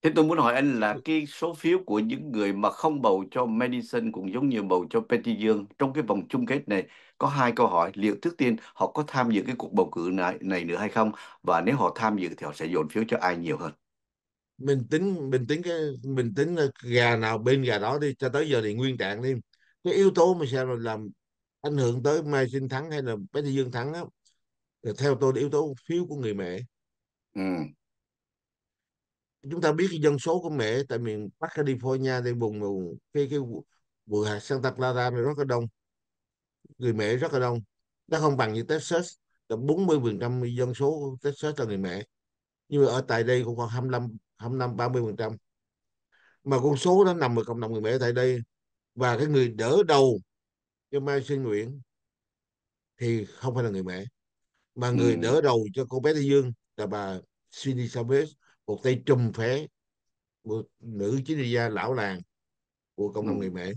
B: Thế tôi muốn hỏi anh là ừ. cái số phiếu của những người mà không bầu cho Madison cũng giống như bầu cho Petty Dương trong cái vòng chung kết này có hai câu hỏi liệu trước tiên họ có tham dự cái cuộc bầu cử này, này nữa hay không và nếu họ tham dự thì họ sẽ dồn phiếu cho ai nhiều hơn
A: mình tính mình tính cái mình tính ờ, gà nào bên gà đó đi cho tới giờ thì nguyên trạng đi cái yếu tố mà sẽ làm ảnh hưởng tới Mai Sinh thắng hay là Bé Thị Dương thắng á thì theo tôi là yếu tố phiếu của người mẹ ừ. chúng ta biết cái dân số của mẹ tại miền Bắc California đây vùng vùng cái cái quận hạt Santa Clara này rất là đông người mẹ rất là đông nó không bằng như Texas là 40% dân số của Texas là người mẹ nhưng mà ở tại đây cũng còn 25 25 30% mà con số nó nằm ở cộng đồng người mẹ tại đây và cái người đỡ đầu cho Mai Sinh Nguyễn thì không phải là người mẹ mà ừ. người ừ. đỡ đầu cho cô bé Tây Dương là bà Cindy Chavez một tay trùm phé một nữ chính trị gia lão làng của cộng đồng ừ. người mẹ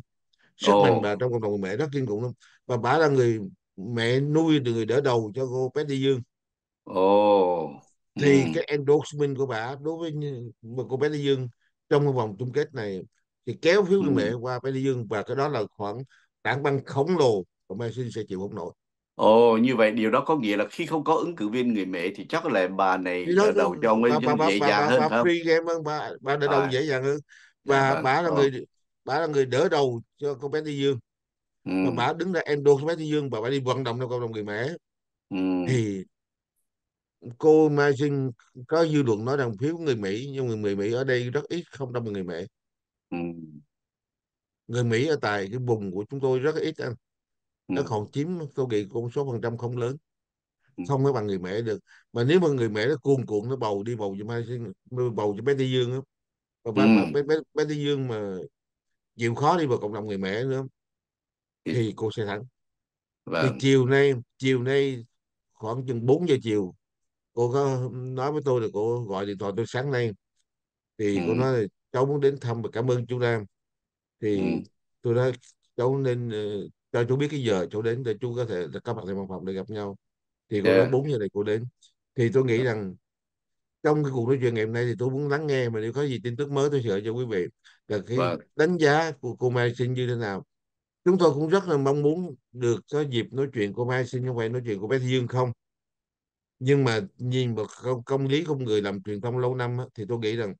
A: sức mạnh bà trong cộng đồng người mẹ rất kiên cường lắm và bà là người mẹ nuôi từ người đỡ đầu cho cô bé Tây Dương Ồ. Oh. Thì ừ. cái endorsement của bà đối với cô bé Lý Dương trong vòng chung kết này thì kéo phiếu ừ. mẹ qua bé Lý Dương và cái đó là khoảng đảng băng khổng lồ của
B: Maxin sẽ chịu không nổi Ồ như vậy điều đó có nghĩa là khi không có ứng cử viên người Mỹ thì chắc là bà này đỡ ờ, đầu cho ông ấy dễ dàng bà, hơn bà, không?
A: Bà bà bà đỡ đầu à. dễ dàng hơn. Và bà, dạ vâng. bà là ờ. người bà là người đỡ đầu cho con bé Tây Dương. Ừ. Mà bà đứng ra endo con bé Tây Dương và bà đi vận động cho cộng đồng người Mỹ. Ừ. Thì cô Maxin có dư luận nói rằng phiếu người Mỹ nhưng người, người Mỹ ở đây rất ít không đông người Mỹ. Ừ người Mỹ ở tại cái vùng của chúng tôi rất ít anh dạ. nó còn chiếm tôi nghĩ con số phần trăm không lớn dạ. không có bằng người mẹ được mà nếu mà người mẹ nó cuồng cuộn nó bầu đi bầu cho mai sinh bầu cho bé Tây Dương đó. và ừ. mà bé, bé, bé Tây Dương mà chịu khó đi vào cộng đồng người mẹ nữa dạ. thì cô sẽ thắng thì vâng. chiều nay chiều nay khoảng chừng 4 giờ chiều cô có nói với tôi là cô gọi điện thoại tôi sáng nay thì cô ừ. nói là cháu muốn đến thăm và cảm ơn chú Nam thì ừ. tôi đã cháu nên ờ, cho chú biết cái giờ cháu đến để chú có thể các bạn tại văn phòng để gặp nhau thì cô yeah. nói dạ. bốn giờ này cô đến thì tôi nghĩ dạ. rằng trong cái cuộc nói chuyện ngày hôm nay thì tôi muốn lắng nghe mà nếu có gì tin tức mới tôi sẽ cho quý vị là cái vâng. đánh giá của cô Mai Sinh như thế nào chúng tôi cũng rất là mong muốn được có dịp nói chuyện cô Mai Sinh như vậy nói chuyện của bé Thi Dương không nhưng mà nhìn vào công, công lý của người làm truyền thông lâu năm thì tôi nghĩ rằng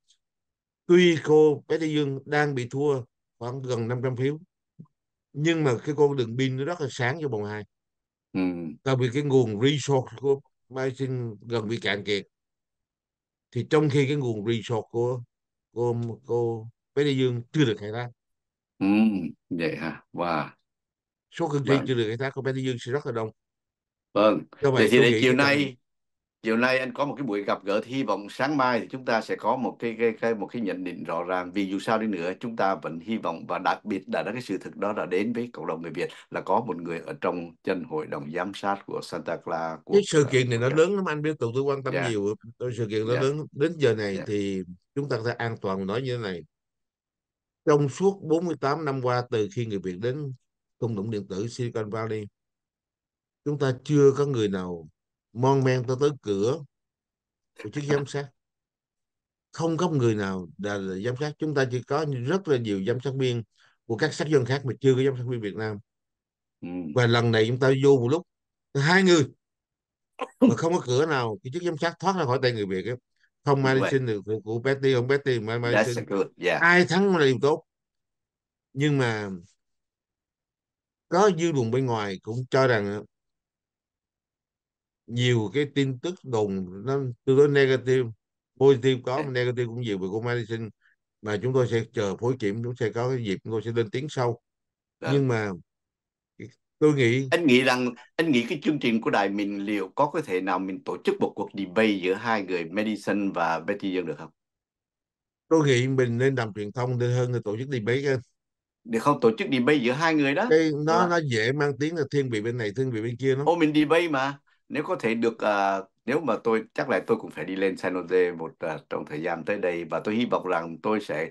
A: tuy cô bé Thi Dương đang bị thua khoảng gần 500 phiếu nhưng mà cái con đường pin nó rất là sáng cho vòng hai ừ. tại vì cái nguồn resource của Biden gần bị cạn kiệt thì trong khi cái nguồn resource của cô cô bé đại dương chưa được khai thác ừ, vậy
B: hả wow.
A: số cử tri vâng. chưa được khai thác của bé đại dương sẽ rất là đông
B: vâng vậy thì đến chiều nay chiều nay anh có một cái buổi gặp gỡ thì hy vọng sáng mai thì chúng ta sẽ có một cái, cái, cái một cái nhận định rõ ràng vì dù sao đi nữa chúng ta vẫn hy vọng và đặc biệt đã cái sự thực đó là đến với cộng đồng người Việt là có một người ở trong chân hội đồng giám sát của Santa Clara của cái sự kiện này nó lớn
A: lắm anh biết tôi quan tâm yeah. Dạ. nhiều tôi sự kiện nó yeah. Dạ. lớn đến giờ này yeah. Dạ. thì chúng ta có an toàn nói như thế này trong suốt 48 năm qua từ khi người Việt đến công đồng điện tử Silicon Valley chúng ta chưa có người nào mon men tôi tới cửa của chức giám sát không có người nào là giám sát chúng ta chỉ có rất là nhiều giám sát viên của các sát dân khác mà chưa có giám sát viên Việt Nam ừ. và lần này chúng ta vô một lúc hai người mà không có cửa nào cái chức giám sát thoát ra khỏi tay người Việt ấy. không mai xin được của, của Betty không Betty mai mai xin yeah. ai thắng là điều tốt nhưng mà có dư luận bên ngoài cũng cho rằng nhiều cái tin tức đồn nó tương đối negative positive có dạ. negative cũng nhiều về cô medicine mà chúng tôi sẽ chờ phối
B: kiểm chúng sẽ có cái dịp chúng tôi sẽ lên tiếng sau Được. Dạ. nhưng mà tôi nghĩ anh nghĩ rằng anh nghĩ cái chương trình của đài mình liệu có có thể nào mình tổ chức một cuộc debate giữa hai người medicine và Betty Dương được không
A: tôi nghĩ mình nên làm truyền thông nên hơn
B: là tổ chức debate anh để không tổ chức debate giữa hai người đó cái nó dạ. nó dễ mang tiếng là thiên vị bên này thiên vị bên kia nó ô mình debate mà nếu có thể được uh, nếu mà tôi chắc là tôi cũng phải đi lên San Jose một uh, trong thời gian tới đây và tôi hy vọng rằng tôi sẽ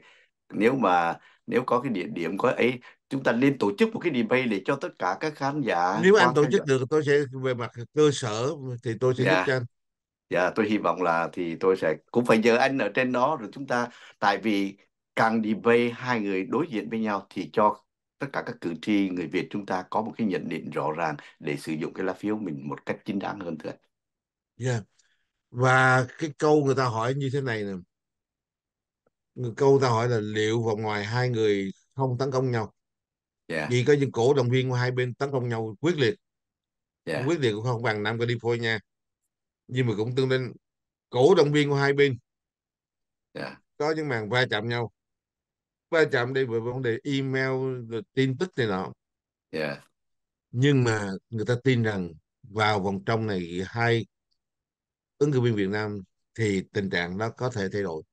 B: nếu mà nếu có cái địa điểm có ấy chúng ta nên tổ chức một cái debate để cho tất cả các khán giả nếu anh tổ chức
A: giả. được tôi sẽ về mặt cơ sở thì tôi sẽ dạ. giúp cho anh
B: dạ tôi hy vọng là thì tôi sẽ cũng phải nhờ anh ở trên đó rồi chúng ta tại vì càng debate hai người đối diện với nhau thì cho tất cả các cử tri người Việt chúng ta có một cái nhận định rõ ràng để sử dụng cái lá phiếu mình một cách chính đáng hơn thưa
A: Yeah. Dạ. Và cái câu người ta hỏi như thế này nè. Câu Người câu ta hỏi là liệu vòng ngoài hai người không tấn công nhau? Yeah. Dạ. Vì có những cổ động viên của hai bên tấn công nhau quyết liệt. Yeah. Dạ. Quyết liệt cũng không bằng Nam California. Nhưng mà cũng tương đương cổ động viên của hai bên yeah. có những màn va chạm nhau va chạm đi về vấn đề email rồi tin tức này nọ yeah. nhưng mà người ta tin rằng vào vòng trong này hai ứng cử viên Việt Nam
B: thì tình trạng nó có thể thay đổi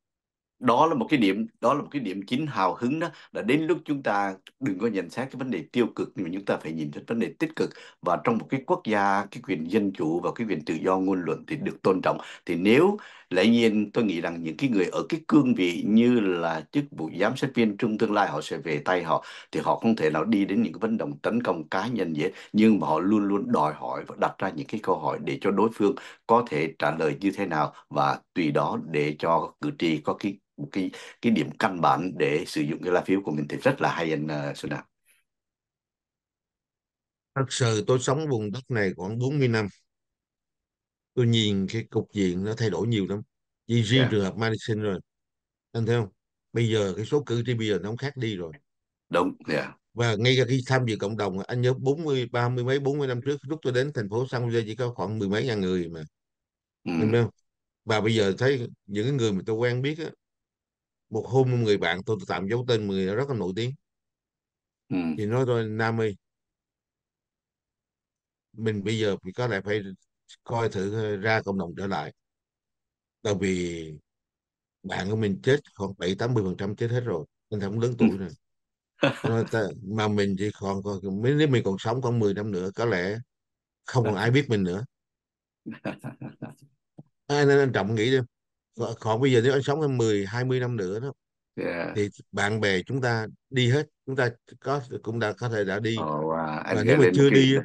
B: đó là một cái điểm đó là một cái điểm chính hào hứng đó là đến lúc chúng ta đừng có nhận xét cái vấn đề tiêu cực nhưng mà chúng ta phải nhìn thấy vấn đề tích cực và trong một cái quốc gia cái quyền dân chủ và cái quyền tự do ngôn luận thì được tôn trọng thì nếu lẽ nhiên tôi nghĩ rằng những cái người ở cái cương vị như là chức vụ giám sát viên trong tương lai họ sẽ về tay họ thì họ không thể nào đi đến những cái vấn đồng tấn công cá nhân dễ nhưng mà họ luôn luôn đòi hỏi và đặt ra những cái câu hỏi để cho đối phương có thể trả lời như thế nào và tùy đó để cho cử tri có cái một cái cái điểm căn bản để sử dụng cái lá phiếu của mình thì rất là hay anh ờ, uh, Suna.
A: Thật sự tôi sống vùng đất này khoảng 40 năm tôi nhìn cái cục diện nó thay đổi nhiều lắm vì riêng yeah. trường hợp Madison rồi anh thấy không bây giờ cái số cử tri bây giờ nó không khác đi rồi đúng yeah. và ngay cả khi tham dự cộng đồng anh nhớ 40 30 mấy 40 năm trước lúc tôi đến thành phố San Jose chỉ có khoảng mười mấy ngàn người mà ừ. Mm. không? và bây giờ thấy những người mà tôi quen biết á, một hôm một người bạn tôi, tôi tạm giấu tên người người rất là nổi tiếng ừ. thì nói tôi Nam ơi mình bây giờ thì có lẽ phải coi thử ờ, ra cộng đồng trở lại tại vì bạn của mình chết khoảng bảy tám mươi phần trăm chết hết rồi Anh không lớn ừ. tuổi rồi mà mình chỉ còn, còn nếu mình còn sống còn 10 năm nữa có lẽ không còn ai biết mình nữa à, nên anh trọng nghĩ đi còn bây giờ nếu anh sống thêm 10 20 năm nữa đó yeah. thì bạn bè chúng ta đi hết chúng ta có cũng đã có thể đã đi oh, wow. và nếu mà chưa đi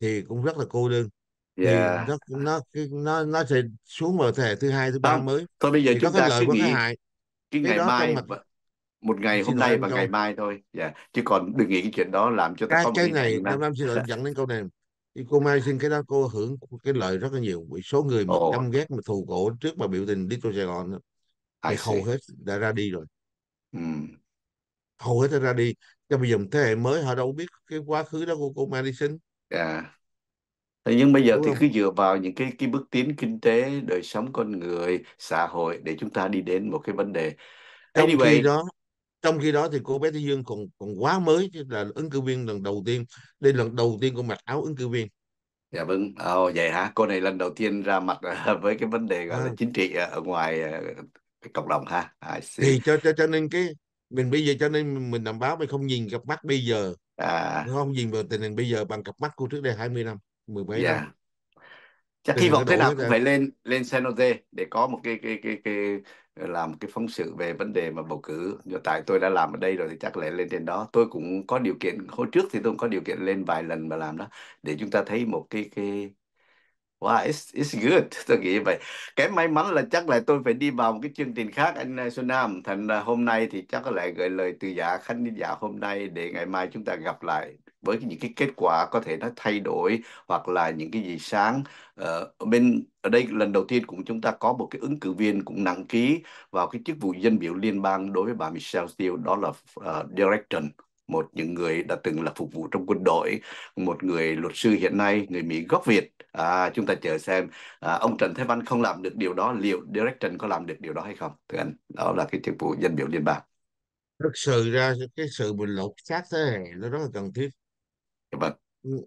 A: thì cũng rất là cô đơn yeah. thì à, nó nó nó nó sẽ xuống vào thế hệ thứ hai thứ ba Đó. mới thôi bây giờ thì chúng ta suy nghĩ hại
B: cái ngày đó mai mặt một ngày hôm nay và ngày mai thôi dạ chứ còn đừng nghĩ cái chuyện đó làm cho ta cái có một cái này năm năm xin lỗi dạ. dẫn
A: đến câu này thì cô Mai xin cái đó cô hưởng cái lợi rất là nhiều Vì số người mà căm ghét mà thù cổ trước mà biểu tình đi Little Sài Gòn á, thì hầu hết đã ra đi rồi hầu hết đã ra đi cho bây giờ thế hệ mới họ đâu biết cái quá khứ đó
B: của cô Mai Madison dạ Thế nhưng bây giờ đúng thì không? cứ dựa vào những cái cái bước tiến kinh tế, đời sống con người, xã hội để chúng ta đi đến một cái vấn đề.
A: Trong khi Anyway, đó trong khi đó thì cô bé Thúy Dương còn còn quá mới chứ là ứng cử viên lần đầu tiên đây là lần đầu tiên cô mặc áo ứng cử viên
B: dạ vâng. Ồ vậy hả? Cô này lần đầu tiên ra mặt ờ, với cái vấn đề gọi là à, chính trị ờ, ở ngoài ờ, cộng đồng ha. I
A: see. thì cho cho cho nên cái mình bây giờ cho nên mình làm báo mình không nhìn cặp mắt bây giờ À, không nhìn vào tình hình bây giờ bằng cặp mắt của trước đây 20 năm mười mấy yeah. Dạ. năm
B: chắc Từ hy vọng thế nào cũng phải lên lên San Jose để có một cái cái cái cái làm cái phóng sự về vấn đề mà bầu cử hiện tại tôi đã làm ở đây rồi thì chắc lại lên trên đó tôi cũng có điều kiện hồi trước thì tôi cũng có điều kiện lên vài lần mà làm đó để chúng ta thấy một cái cái wow it's, it's good tôi nghĩ vậy cái may mắn là chắc là tôi phải đi vào một cái chương trình khác anh à, Xuân Nam thành hôm nay thì chắc có gửi lời từ giả khán giả hôm nay để ngày mai chúng ta gặp lại với những cái kết quả có thể nó thay đổi hoặc là những cái gì sáng ờ, ở bên ở đây lần đầu tiên cũng chúng ta có một cái ứng cử viên cũng nặng ký vào cái chức vụ dân biểu liên bang đối với bà Michelle Steele đó là uh, ờ, Director một những người đã từng là phục vụ trong quân đội một người luật sư hiện nay người Mỹ gốc Việt à, chúng ta chờ xem à, ông Trần Thế Văn không làm được điều đó liệu Direction có làm được điều đó hay không thưa anh đó là cái chức vụ dân biểu liên bang thực
A: sự ra cái sự bình luận sát thế hệ nó rất là cần thiết Dạ vâng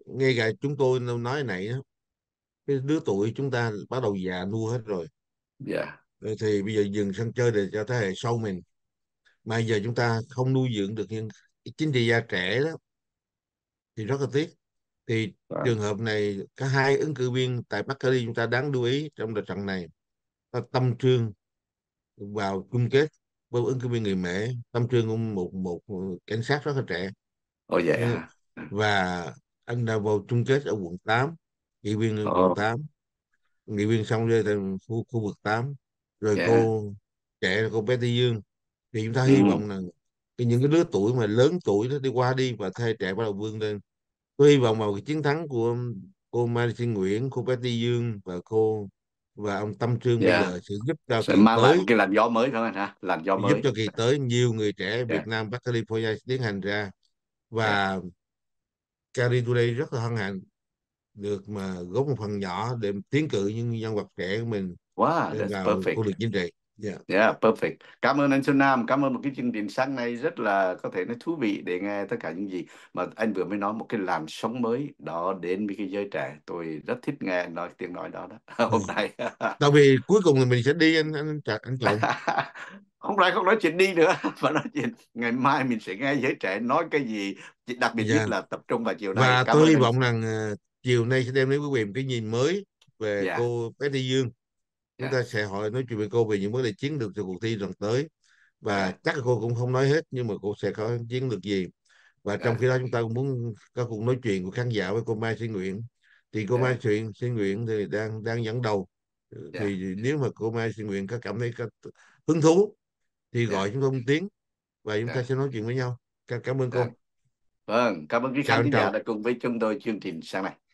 A: ngay cả chúng tôi nói nãy đó cái đứa tuổi chúng ta bắt đầu già nua hết rồi dạ yeah. Ờ, thì bây giờ dừng sân chơi để cho thế hệ sau mình mà giờ chúng ta không nuôi dưỡng được những chính trị gia trẻ đó thì rất là tiếc thì à. trường hợp này cả hai ứng cử viên tại Macquarie chúng ta đáng lưu ý trong đợt trận này ta tâm trương vào chung kết với ứng cử viên người mẹ, tâm trương cũng một một cảnh sát rất là trẻ Ồ vậy à và anh đã vào chung kết ở quận 8 nghị viên ở quận 8 ờ. nghị viên xong rồi thành khu, khu vực 8 rồi yeah. Dạ. cô trẻ là cô Betty Dương thì chúng ta hy ừ. vọng là cái những cái đứa tuổi mà lớn tuổi nó đi qua đi và thay trẻ bắt đầu vươn lên tôi hy vọng vào cái chiến thắng của cô Mai Sinh Nguyễn cô Betty Dương và cô và ông Tâm Trương yeah. bây dạ. giờ sẽ
B: giúp cho sẽ mang lại cái làn gió mới phải không hả làn gió mới giúp cho kỳ
A: tới nhiều người trẻ yeah. Dạ. Việt Nam Bắc California tiến hành ra và yeah Carrie Dooley rất là hân hạnh được mà góp một phần nhỏ để tiến cử những nhân vật trẻ của mình wow, that's vào perfect. khu vực chính trị. Yeah.
B: Dạ. yeah, perfect. Cảm ơn anh Xuân Nam, cảm ơn một cái chương trình sáng nay rất là có thể nói thú vị để nghe tất cả những gì mà anh vừa mới nói một cái làn sóng mới đó đến với cái giới trẻ. Tôi rất thích nghe nói tiếng nói đó đó hôm ừ. nay.
A: Tại vì cuối cùng thì mình sẽ đi anh anh anh, anh
B: ông lại không nói chuyện đi nữa và nói chuyện ngày mai mình sẽ nghe giới trẻ nói cái gì đặc biệt yeah. Dạ. nhất là tập trung vào chiều nay và Cảm tôi hy vọng
A: rằng ờ, chiều nay sẽ đem đến quý vị một cái nhìn mới về yeah. Dạ. cô Betty Dương chúng yeah. Dạ. ta sẽ hỏi nói chuyện với cô về những vấn đề chiến lược cho cuộc thi lần tới và yeah. chắc cô cũng không nói hết nhưng mà cô sẽ có chiến lược gì và yeah. trong khi đó chúng ta cũng muốn có cuộc nói chuyện của khán giả với cô Mai Sinh Nguyễn thì cô yeah. Mai Sĩ, Sĩ Nguyễn thì đang đang dẫn đầu yeah. thì nếu mà cô Mai Sinh Nguyễn có cảm thấy có hứng thú thì dạ. gọi chúng tôi một tiếng và chúng ta dạ. sẽ nói chuyện với nhau cảm, cảm ơn cô dạ.
B: vâng cảm ơn quý khán giả đã cùng với chúng tôi chương trình sáng nay